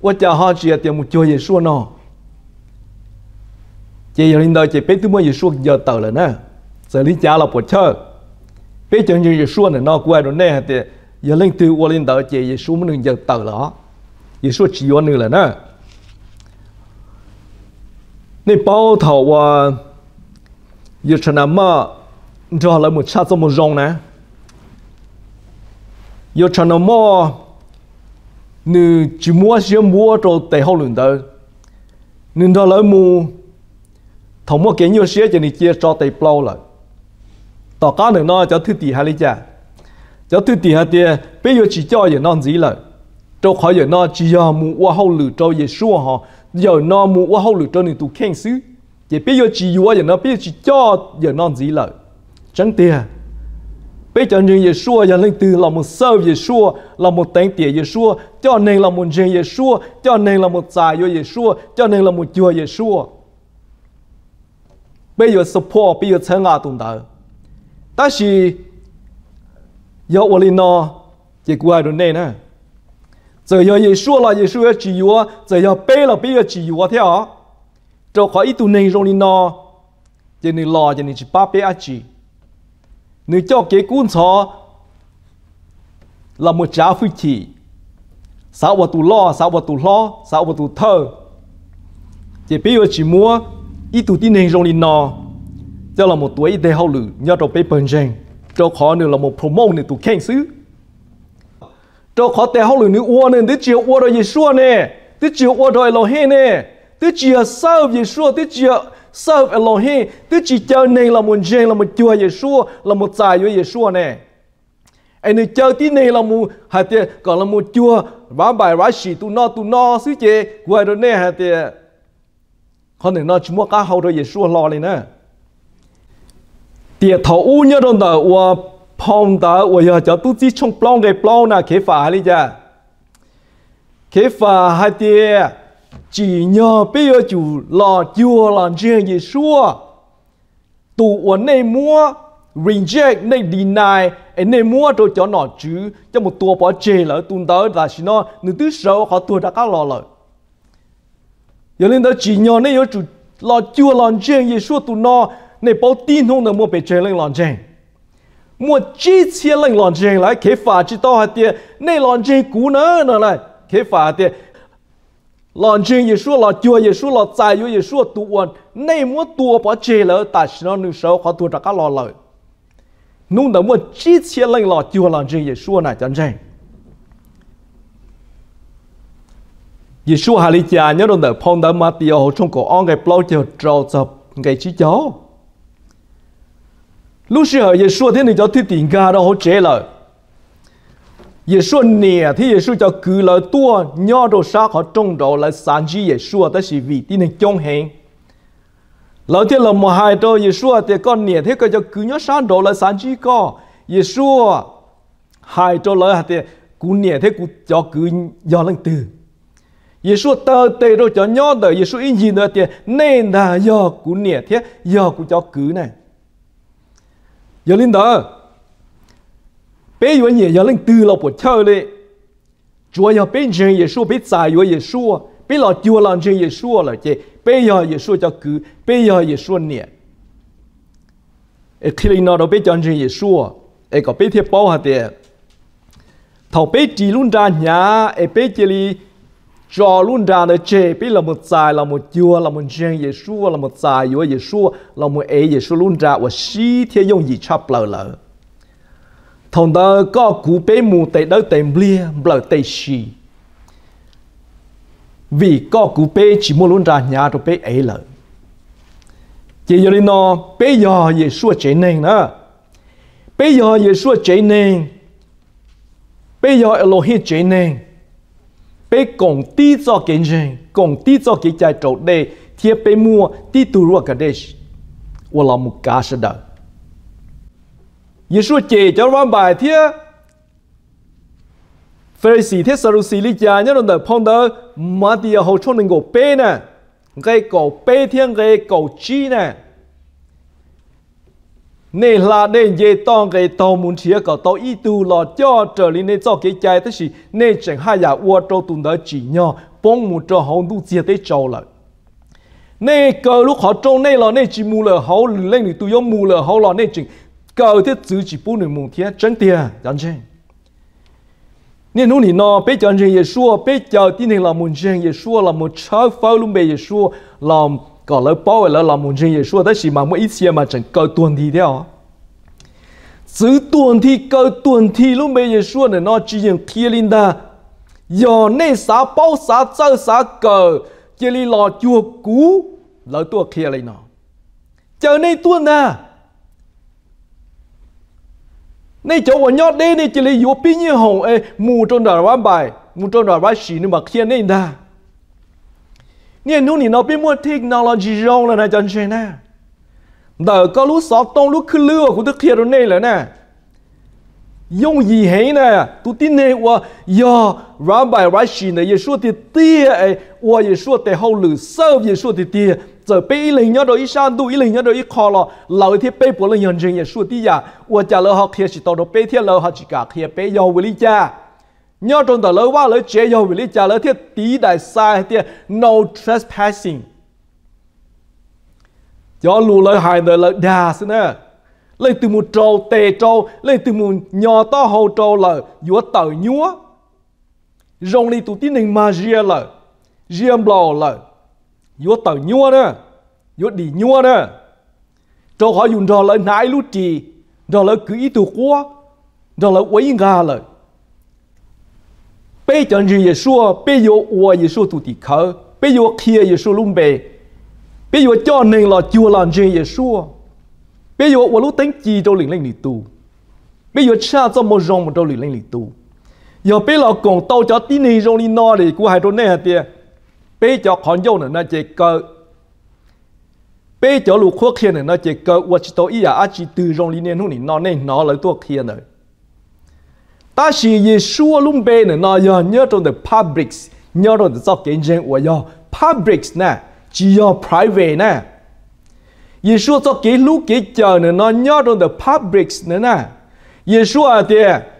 Qua chào họ chỉ là tiền mù chùa gì xua nọ. Chỉ giờ linh đời chỉ biết thứ mới gì xua giờ tờ là nè. Giờ lý cha là bộ chơi. Biết chẳng như gì xua này nọ quay rồi nè thì giờ linh từ qua linh đời chỉ gì xua mới giờ tờ là họ. Gì xua chỉ qua nữa là nè. Nên bao thầu qua à, giờ cho nên mà cho là một cha cho một rong nè giờ cho nên mà nữ chỉ mua xe mua cho tệ hậu luyện đời nên đó là mua thằng mua kiến nhiều xe cho nên chia cho tệ plau lại tao cá nữa nó cho thứ tỷ hai lý cha cho thứ tỷ hai tiền bây giờ chỉ cho giờ non gì lại cho khỏi giờ nó chỉ giờ mua hậu luyện cho giờ xua họ giờ nó mua hậu luyện cho nên tu khen xứ chỉ biết vô chỉ vua giờ nó biết chỉ cho giờ non gì là chẳng tiền bây giờ nhưng Yeshua giờ lên từ là một sơ Yeshua là một tên tỉa Yeshua cho nên là một riêng Yeshua cho nên là một giải vô Yeshua cho nên là một chùa Yeshua bây giờ support bây giờ sáng ngã tụng đạo ta chỉ giờ ở lên nó chỉ qua được nên nè giờ giờ Yeshua là Yeshua chỉ vua giờ giờ bây là bây giờ chỉ vua theo cho khỏi ít tu nên rồi đi no cho nên lò cho nên chỉ ba bé ăn chỉ nên cho cái cuốn sọ là một cháu phi chỉ sao vật tu lò sao vật tu lò sao vật tu thơ chỉ bây giờ chỉ mua ít tu tin nên rồi đi no cho là một tuổi ít hậu lử nhớ trong bé bận rèn cho khó nữa là một promo nữa tu khen xứ cho khó tế hậu lử nữa uo nữa đứa chiều uo rồi gì xua nè đứa chiều uo rồi lo he nè tức chỉ sao Giêsu tức chỉ sao Elohim tức chỉ chờ nên là một gen là một chúa Giêsu là một tài của Giêsu này anh ấy chờ tí này là một hạt tiền còn là một chúa vá bài vá xì tu no tu no xứ chế quay rồi nè hạt tiền còn này nó chỉ mua cá hậu rồi Giêsu lo này nè tiệt thầu u nhớ đâu đó và phong đó và giờ cho tu chỉ trong plong cái plong là kế phá đi chứ kế phá hạt tiền chỉ nhờ bây giờ chủ là chưa làm chuyện gì xua tụ uốn này mua reject này deny ấy này mua rồi cho nó chứ cho một tua bỏ chê lỡ tuần tới là xin nó nữ thứ sáu họ tua đã cá lò lợi. giờ lên đó chỉ nhờ này giờ chủ là chưa làm chuyện gì xua tụ nó này bảo tin không được mua bị chê lên làm chuyện mua chi chia lên làm chuyện lại kế phá chỉ to hạt tiền này làm chuyện cũ nữa nữa lại kế phá tiền lon jing ye shu lo jua ye shu lo zai yu ye shu tu won nei mo tu bo che le ta shi no nu shou khó tu ta ka lo lo nu da mo chi che leng lo jua lon jing ye shu na chan chen ye shu ha li cha nhớ đồng phong da ma ti ho trong cổ on cái plo chờ trâu tập cái chi cháu lúc xưa ye shu thế này cho thi tiền ga đó ho che lời Giêsu nè thì Giêsu cho cứ lời tua nho đồ sa họ trong đồ là sáng chi Giêsu ta chỉ vì tin nên chống hẹn lời thì là một hai đồ Giêsu thì con nè thế cứ nho sáng đồ là sáng chi co Giêsu hai đồ lời thì cú nè thế cú cho cứ do lần từ Giêsu tơ tê đồ cho nho đời Giêsu in gì nữa thì nên là do cú nè thế do cú cho cứ này giờ linh đời 别原也要能得了不跳嘞。主要别人也说，别在原也说，别老丢了人也说了，这别要也说叫哥，别要也说你。哎，克里那都别讲人也说，哎个别贴包下的。thầu bé chỉ luôn ra nhà, ai bé chỉ li cho luôn ra nơi chế bé là một tài là một chúa là một chân giê xu là một tài chúa giê xu là một ai giê xu luôn ra và xí thế dùng gì chấp lờ thằng ta có cú bé mù tệ đỡ tệ bia bờ tây xì vì có cú bé chỉ muốn luôn ra nhà rồi bé ấy lợ chỉ giờ nó bé giờ về xua chế nên nữa bé giờ về xua chế nên bé giờ Elohim chế nên bé còn tí cho kiến trình còn tí cho kiến trái trộn đề thì bé mua tí tu ruột cả đề 我老母嘎是的。Giêsu chỉ cho văn bài thế Pharisee thế Sadducee lý gia nhớ rằng phong đó mà thì cho nên cổ bê nè cái cổ bê thiên cái cổ chi nè nên là nên dễ tông cái tàu muốn chia cả tàu ý tu là cho trở lên nên cho cái trái tức là nên chẳng hai nhà ua trâu tụn đó chỉ nhỏ bông muốn cho hậu tu chia tới trâu lại nên cơ lúc họ trâu nên là nên chỉ mù lờ hậu lên thì tu yếu mù lờ hậu là nên chừng 搞得自己不能蒙天，真的，杨青，你努力呢？北疆人也说，北疆的人老蒙天也说，老蒙臭发了没说，老搞了包围了老蒙天也说，但是慢慢一切慢慢高端低调，高端的高，端的路没人说的那只有天灵的，要那啥报啥，造啥狗，这里老固骨，老多天灵呢，叫内多呢。นี่จวันยอดเด้นี่จะเลยอยู่ปีนี่หงเอมูจนดาว่าบ่ายมูจนดาว่าสีนี่มาเขียนนี่ดาเนี่ยนู่นนี่เราไปมั่วเทคโนโลยีรองแล้วนะจันเชน่าเดอก็รู้สอบตรงรู้ขึ้นเลือกคุณต้องเขียนตรงนี้แล้วนะยงยีเห็นนะตัวที่เนี่ยว่ายอรับใบรับสีเนี่ยยซูติเตี้ยไอ้ว่าเยซูแต่เขาหรือเซิร์ฟเยซูติเตี้ย giờ bây giờ nhớ rồi sang đủ bây nhớ rồi khó lo lâu thì bây giờ nhân dân 也说的呀，我家了好开始到了白天了好几家开白要为你家，nhớ trong đó là ว่า了只要为你家了ที่第一代赛的 no trespassing，要路了还得了打是呢。lấy từ một trâu tề trâu lấy từ một nhỏ to hồ trâu là giữa tờ nhúa rong đi tụ tin nền mà ria là riêng bò là 越到妞呢，越比妞呢，到后来用到老奶路子，到老鬼子苦啊，到老喂养了。别讲日野说，别要娃野说土地开，别要气野说弄白，别要叫人了，叫人日野说，别要娃路点子到里来里头，别要啥子毛绒毛到里来里头。要别老公到家，爹娘容易恼嘞，哥还多难的。背着看有呢那这个，背着路阔天呢那这个，我知道伊啊，阿是自从里年弄呢，那那拿了多天呢。但是耶稣路背呢那样，你要懂得 publics，你要懂得做见证，我要 publics 呢，只要 private 呢。耶稣做给路给教呢那，你要懂得 publics 呢呢，耶稣啊爹。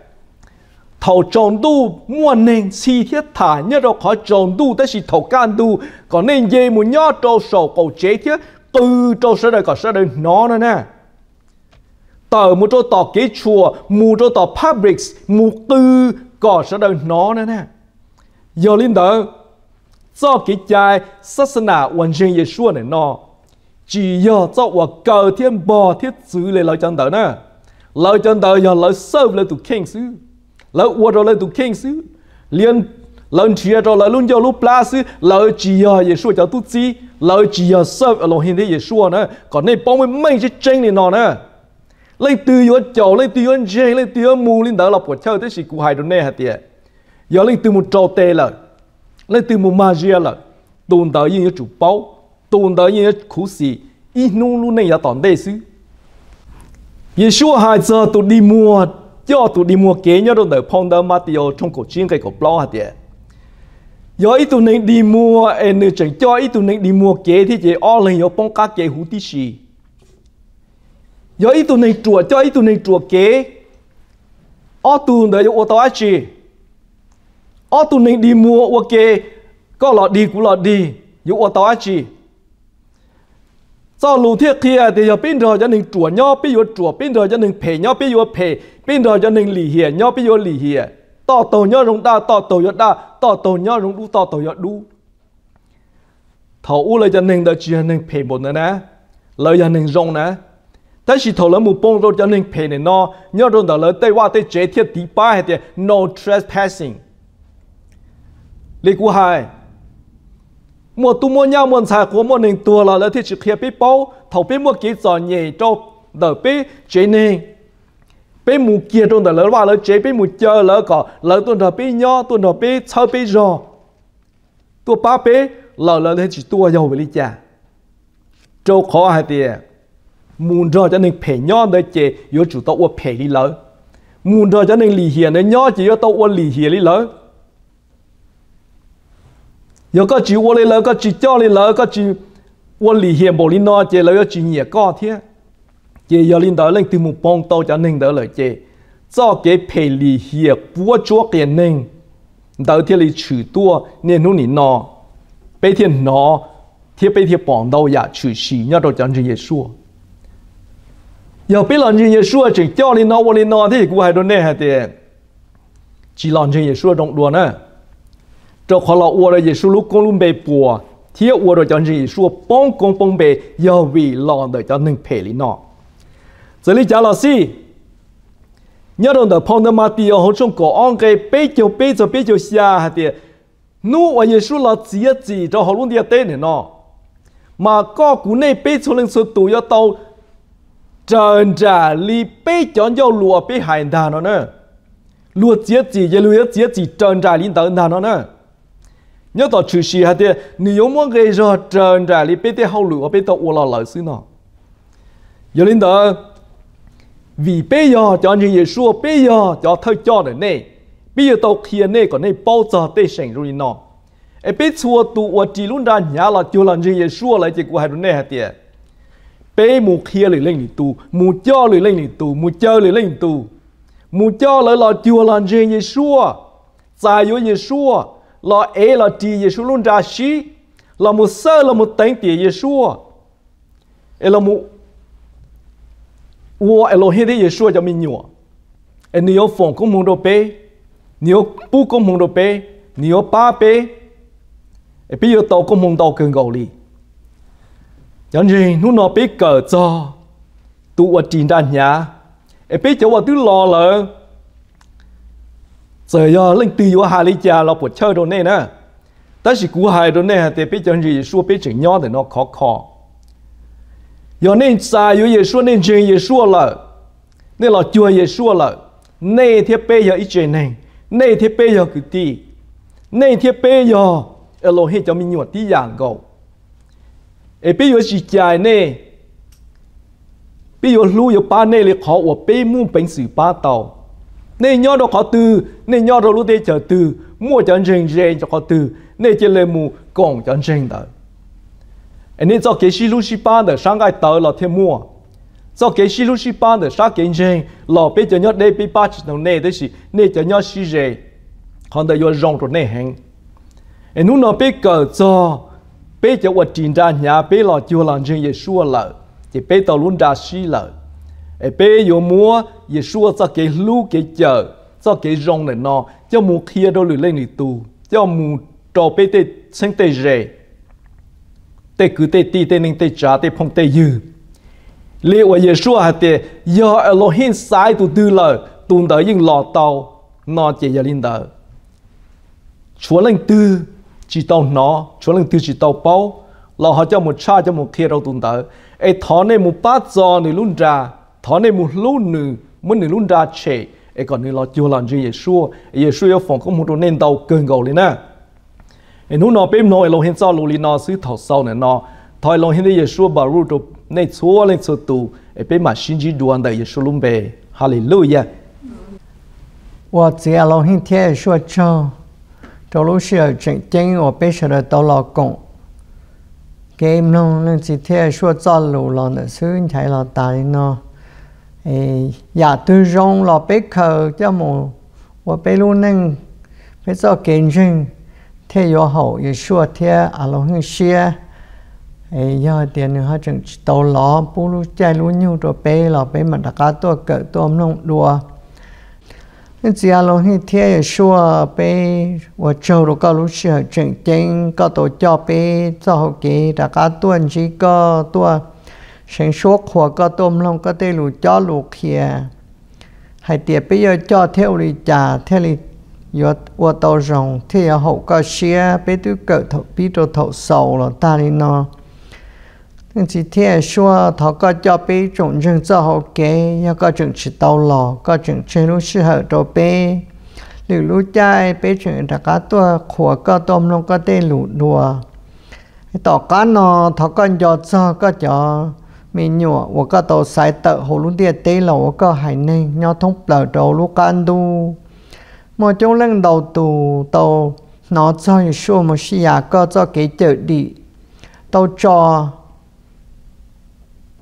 thầu tròn đu mua nền si thiết thả nhớ đâu khỏi tròn đu tới si thầu can đu còn nên dê muốn nhớ trâu sổ cầu chế thiết từ trâu sẽ đây còn sẽ đây nó nữa nè tờ mua trâu tỏ kế chùa mua trâu tỏ fabrics mua tư còn sẽ đây nó nữa nè giờ linh đó do cái chai sát sinh à hoàn riêng về xua này nó chỉ giờ cho và cờ thiên bò thiết giữ lại lời chân tờ nè lời chân tờ giờ lời sơ lời tụ kinh xứ lỡ ua rồi lên tụ kinh sư liền lần chia rồi lỡ luôn cho lúc pla sư lỡ chỉ giờ giê cho tu chi lỡ chỉ giờ ở lòng hiện thế giê xu nữa còn này bao với mấy cái chân này nọ nữa lấy từ yếu chầu lấy từ yếu chê lấy từ yếu mù lên đỡ lọc của chơi tới sĩ cụ hài đồ nè hả tiệt giờ lấy từ một trâu tê lợ lấy từ một ma gia lợ tồn tại như chủ bao, tồn tại như khổ sĩ ít nung luôn này là tòn đây sư Yeshua hai giờ tôi đi mua cho tụ đi mua kế nhớ đâu để phong đỡ mà tiêu trong cổ chiến cái cổ plo hạt tiền giờ ít tụ nên đi mua em nữ chẳng cho ít tụ nên đi mua kế thì chỉ all lên yếu phong cá kế hú tí xì giờ ít tụ nên chuột cho ít tụ nên chuột kế ở tụ để cho ô tô chi ở tụ nên đi mua ô kế có lọ đi cũng lọ đi yếu ô tô chi cho lù thiết kia thì giờ bên rồi cho nên chùa nhau bây giờ chùa rồi cho nên phê nhau bây giờ phê rồi cho nên lì hiền nhau bây lì hiền tỏ tổ nhau rồng ta tỏ tổ nhau ta tỏ tổ nhau rồng đu tỏ tổ nhau đu thầu u lời cho nên đã chỉ nên phê một nữa nè lời cho nên rồng nè thế chỉ thầu lấy một bông rồi cho nên phê này nó nhau rồng đó lời tây qua tây thiết tí ba hay no trespassing lý cú hai mua tu mua nhau mua xà của mua nền tua là lấy thì chỉ khi biết bao thầu biết mua kỹ giỏi nhẹ cho đỡ biết chế nền biết mua kia trong đời lỡ qua lỡ chế biết mua chơi lỡ cỏ lỡ tuần đỡ biết nhau tuần đỡ biết chơi biết rò tua ba biết lỡ lỡ thì chỉ tua giàu với lý cha châu khó hai tiề, muốn rồi cho nên phải nhau để chế yếu chủ tao uo phải đi lỡ muốn rồi cho nên lì hiền để nhau chỉ yếu tao uo lì hiền đi lỡ 有个只我哩了，个只叫哩了，个只我里现无哩那只了要只也个天，只要领导领导们帮到就领导来只，做给赔里现不做给领，到天里取多年努你那，白天那，天白天帮到也取是，那都讲是耶稣。有被老人耶稣只叫哩那我哩那的，我还都那还的，只老人耶稣中多呢。这话了我的也是路公路被播，贴我的讲是说帮工帮被要为浪的叫能赔哩呢。这里讲老师，你懂得碰到马地要好中国安个背就背着背就下的，侬我也是老自己自找好弄的对的呢。mà có cú này bé số lượng số tuổi tao trần trả li bé chọn giao lụa bé hành đàn nó nè lụa chết gì giao lụa chết gì trần trả li tao đà nó nè nhớ tao chữ xì hạt thế nếu muốn gây ra trần trả thì biết thế hậu lụa biết tao uo lo lợi xí nọ giờ linh tử vì bây giờ cho như vậy xua bây giờ cho thôi cho này nè bây giờ tao kia này còn này bao giờ để sành rồi nọ ai biết xua tụ uo chỉ luôn ra nhà là chưa là như vậy xua lại chỉ của hai đứa này hạt thế bây mù kia lì lên tụ mù cho lì lên tụ mù chơi lì lên tụ mù cho lại là chưa là như vậy xua tại như vậy xua là e là ti Giêsu luôn ra shi là một sơ là một tên ti Giêsu e là một wo e lo hi đi Giêsu cho mình nhua e nhiều phong cũng mong đồ pe nhiều bu cũng mong đồ pe nhiều ba pe e bây giờ tàu cũng mong tàu cường gầu li chẳng gì nó nó biết cờ cho tụ ở trên đàn nhà e bây giờ tụ lo là sợ giờ linh tì vô hai lý cha là bột chơi đồ này nè ta chỉ cú hai đồ này thì biết chân gì xua biết chừng nhau để nó khó khó giờ nên xa yếu yếu xua nên chừng yếu xua lợ, nên là chua yếu xua lợ, nên thì bây giờ ít chuyện này nên thì bây giờ cứ tì nên thì bây giờ Elohim cho mình nhuận tí dạng gầu ấy bây giờ chỉ chạy nè bây giờ lưu yếu ba nè là khó của bây mu bình sử ba tàu nên nhớ đó có từ nên nhớ đó lúc đấy chờ từ mua cho anh rèn cho có từ nên chỉ lên mù còn cho anh đó anh nên cho cái xí lúc xí ba để sáng cái tờ là thêm mua cho cái xí lúc xí ba để sáng cái rèn là bây giờ nhớ đây bây ba chỉ đồng này đấy xí nên cho nhớ xí rèn còn để vô rong rồi này hàng anh lúc nào bây giờ cho bây giờ vật trình ra nhà bây là chưa làm rèn gì xua lợ thì bây tàu luôn ra xí lợ bây giờ mua Yeshua cho cái lu cái chờ cho cái rong này nó cho mù kia đâu lưỡi lên người tu cho mù trò bê tê sinh tê rề tê cứ tê ti tê ninh tê trả tê phong tê dư liệu ở Yeshua hạt tê do Elohim sai tu tư lờ tu đỡ những lò tàu nó chỉ giờ linh đỡ chúa lên tư chỉ tàu nó chúa lên tư chỉ tàu bao là họ cho một cha cho một kia đâu tu đỡ ai thọ này một bát giò này luôn ra thọ này một lú nửa mình nên luôn ra chế ấy còn nên lo chiều làm gì Giêsu Giêsu yêu phòng có một đồ nên đầu cường cầu lên nè ấy nó nó bếm nó ấy lo hiện sau lù li nó xứ thầu sau này nó thôi lo hiện đi Giêsu bảo ru đồ nên chúa lên sơ tu ấy bếm mà xin chỉ đồ đại Giêsu luôn bề Hallelujah 我只要老天天说唱，走路时整天我背上的都老公，给弄那几天说走路了的，虽然才老大呢。诶，也对上了别口，这么我别路能，别做见证，天有好也说天阿罗很些，诶，要点呢，他整到老不如在路牛着别了，别么大家多狗多弄多。那只要龙那天也说被我走了高路是整天搞到叫被造给大家断几个断。sinh suốt hòa có tôm long có tê lù cho lù kia hay tiệt bây giờ cho theo lì trà theo lì yo wo to rong thì hậu có xia bé tu cỡ thọ bí đồ thọ sầu là ta đi nó nên chỉ thế xua thọ có cho bé trộn rừng cho hậu kế yo có chừng chỉ tàu lò có chuẩn chế lúc sư hở đồ bê, liệu lúc trai bé chuẩn đã cá tua khủa có tôm long có tê lù đùa tỏ cá nó thọ con cho cho có cho mình nhua wo ka to sai ta ho lu dia te lo wo ka hai ne nyo thong pla to lu kan du mo chung leng đầu tu to nó cho những số mà xí à có cho cái trợ đi tao cho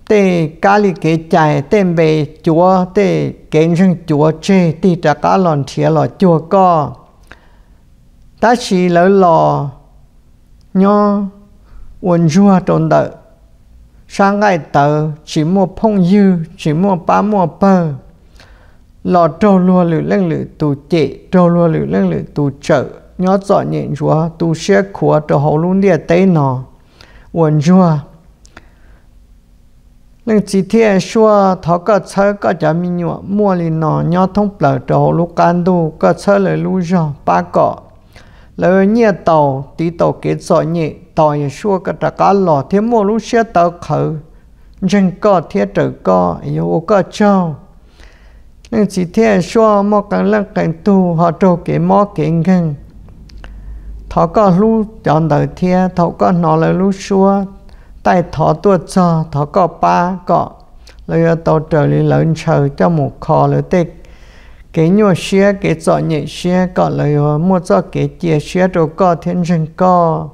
tê cá lì cái chạy tên về chúa tê cái rừng chúa chê tê trả cá lòn thịa lò chúa co ta chỉ lỡ lò nhó uốn chúa trốn đợi sang ai tờ chỉ mua phong yêu chỉ mua ba mua bơ lò trâu lua lử lên lử tu chị trâu lua lử lên lử tu chợ nhớ rõ nhện chúa tu xe khua cho hậu luôn địa tế nọ quần chúa nên chỉ thiên xua thọ cơ chớ cơ chả mi nhọ mua lì nọ nhớ thông cho trâu lúc can đu cơ chớ lời lu rõ ba cọ lời nhẹ tàu tí tàu kế giỏi nhẹ tàu nhà xua cả trả cá lò thế mua lúc xe tàu khẩu dân có thế trở có yêu có châu nên chỉ thế xua mò càng lăng càng tu họ trâu kế mò kế ngang thọ có lúc chọn đời thế thọ có nó là lúc xua tại thọ tua cho thọ có ba có lỡ tàu trở lên lợn trời cho một kho lỡ tê cái nhỏ xe cái giỏ nhẹ xe có lời mua cho cái chia xe đồ có thiên sinh có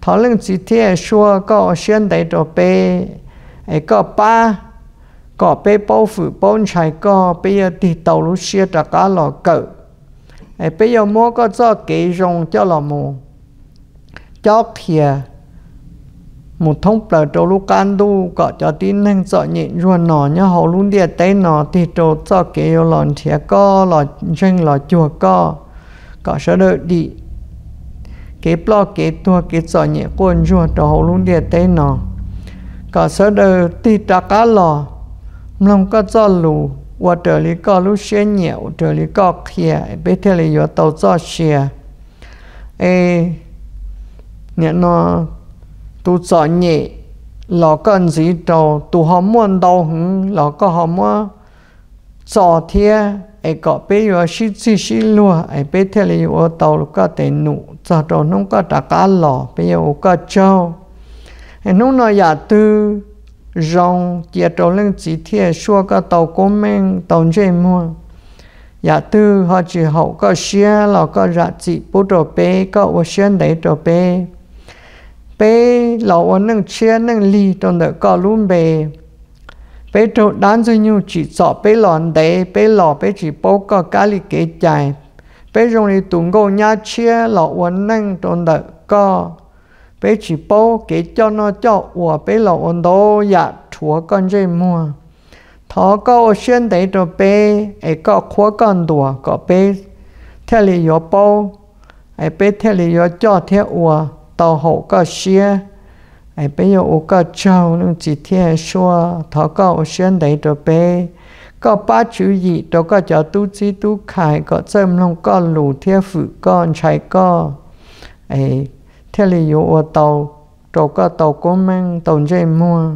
thọ lưng chỉ thế xua có xuyên đầy đồ bê ấy có ba có bê bao phủ bao chạy có bây giờ thì tàu lúc xe trả cá lò cỡ ấy bây giờ mua có cho cái rong cho lò mù cho thìa một thông bờ trâu lúc can du có cho tin năng sợ nhịn ruột nọ nhớ hậu luôn địa tây nọ thì trâu cho kế yêu lòn trẻ co lò chân lò chùa co có sợ đợi đi kế lo kế tua kế sợ nhẹ quần ruột trâu hậu luôn địa tây nọ có sợ đợi ti trả cá lò lòng có cho lù và trở lý có lúc xe nhẹo trở lý có khía bế thế lý yếu tàu cho xe ê nhẹ nó tu sợ nhẹ lò cần gì đâu tu họ muốn đâu hứng lò có họ mua sợ thia ai có bé yo shi shi shi lúa ai bé thế là yo tàu lúc có tiền nụ sợ trò nông có trả cá lò bây giờ có cho ai nông nói giả tư rong chia trò lên chỉ thia xua cái tàu cố men tàu chơi mua giả tư họ chỉ hậu có xe lò có rạ chỉ bút đồ bê có ô xe đấy trò bé bé lão nâng chia nâng li trong đó có luôn bé bé chỗ đan duy nhu chỉ sợ bé lòn đế bé lò bé chỉ bố có cá li kế chạy bé dùng đi tụng gô nhà chia lão nâng trong đó có bé chỉ bố kế cho nó cho ủa bé lão đó dạ chúa con dây mua thọ có xuyên đế cho bé ấy có khóa con đùa có bé theo lý yếu bố ai bé theo lý yếu cho theo ủa tàu hộ có xe ai bây giờ có châu nhưng chỉ thiên xua thọ có xuyên đấy cho bé có ba chữ gì đó có cho tu chi tu khai có châm lòng có lù thiên phụ con chạy có ai thế là ở tàu đó có tàu có mang tàu dây mua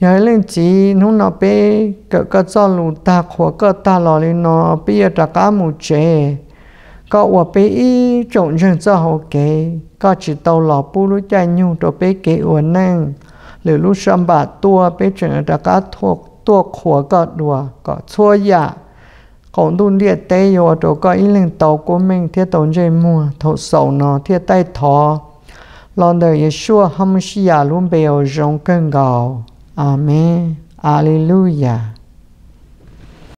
nhớ lên chỉ nó nó bé có có cho lù ta hoặc có ta lò lên nó bây giờ đã cá mù chè có quả bé ý trộn rừng cho hậu kế có chỉ tàu lò bù lũ chai nhung đồ bế kế uốn năng lửa lũ xâm bà tua bế trừng đã cá thuộc tua khổ có đùa có chua dạ còn đun liệt tê yo đồ, có ý linh tàu của mình thiết tàu dây mua thổ sầu nó thiết tay thọ lon đời Yeshua Hamashiach dạ luôn bèo rong cơn gạo Amen Alleluia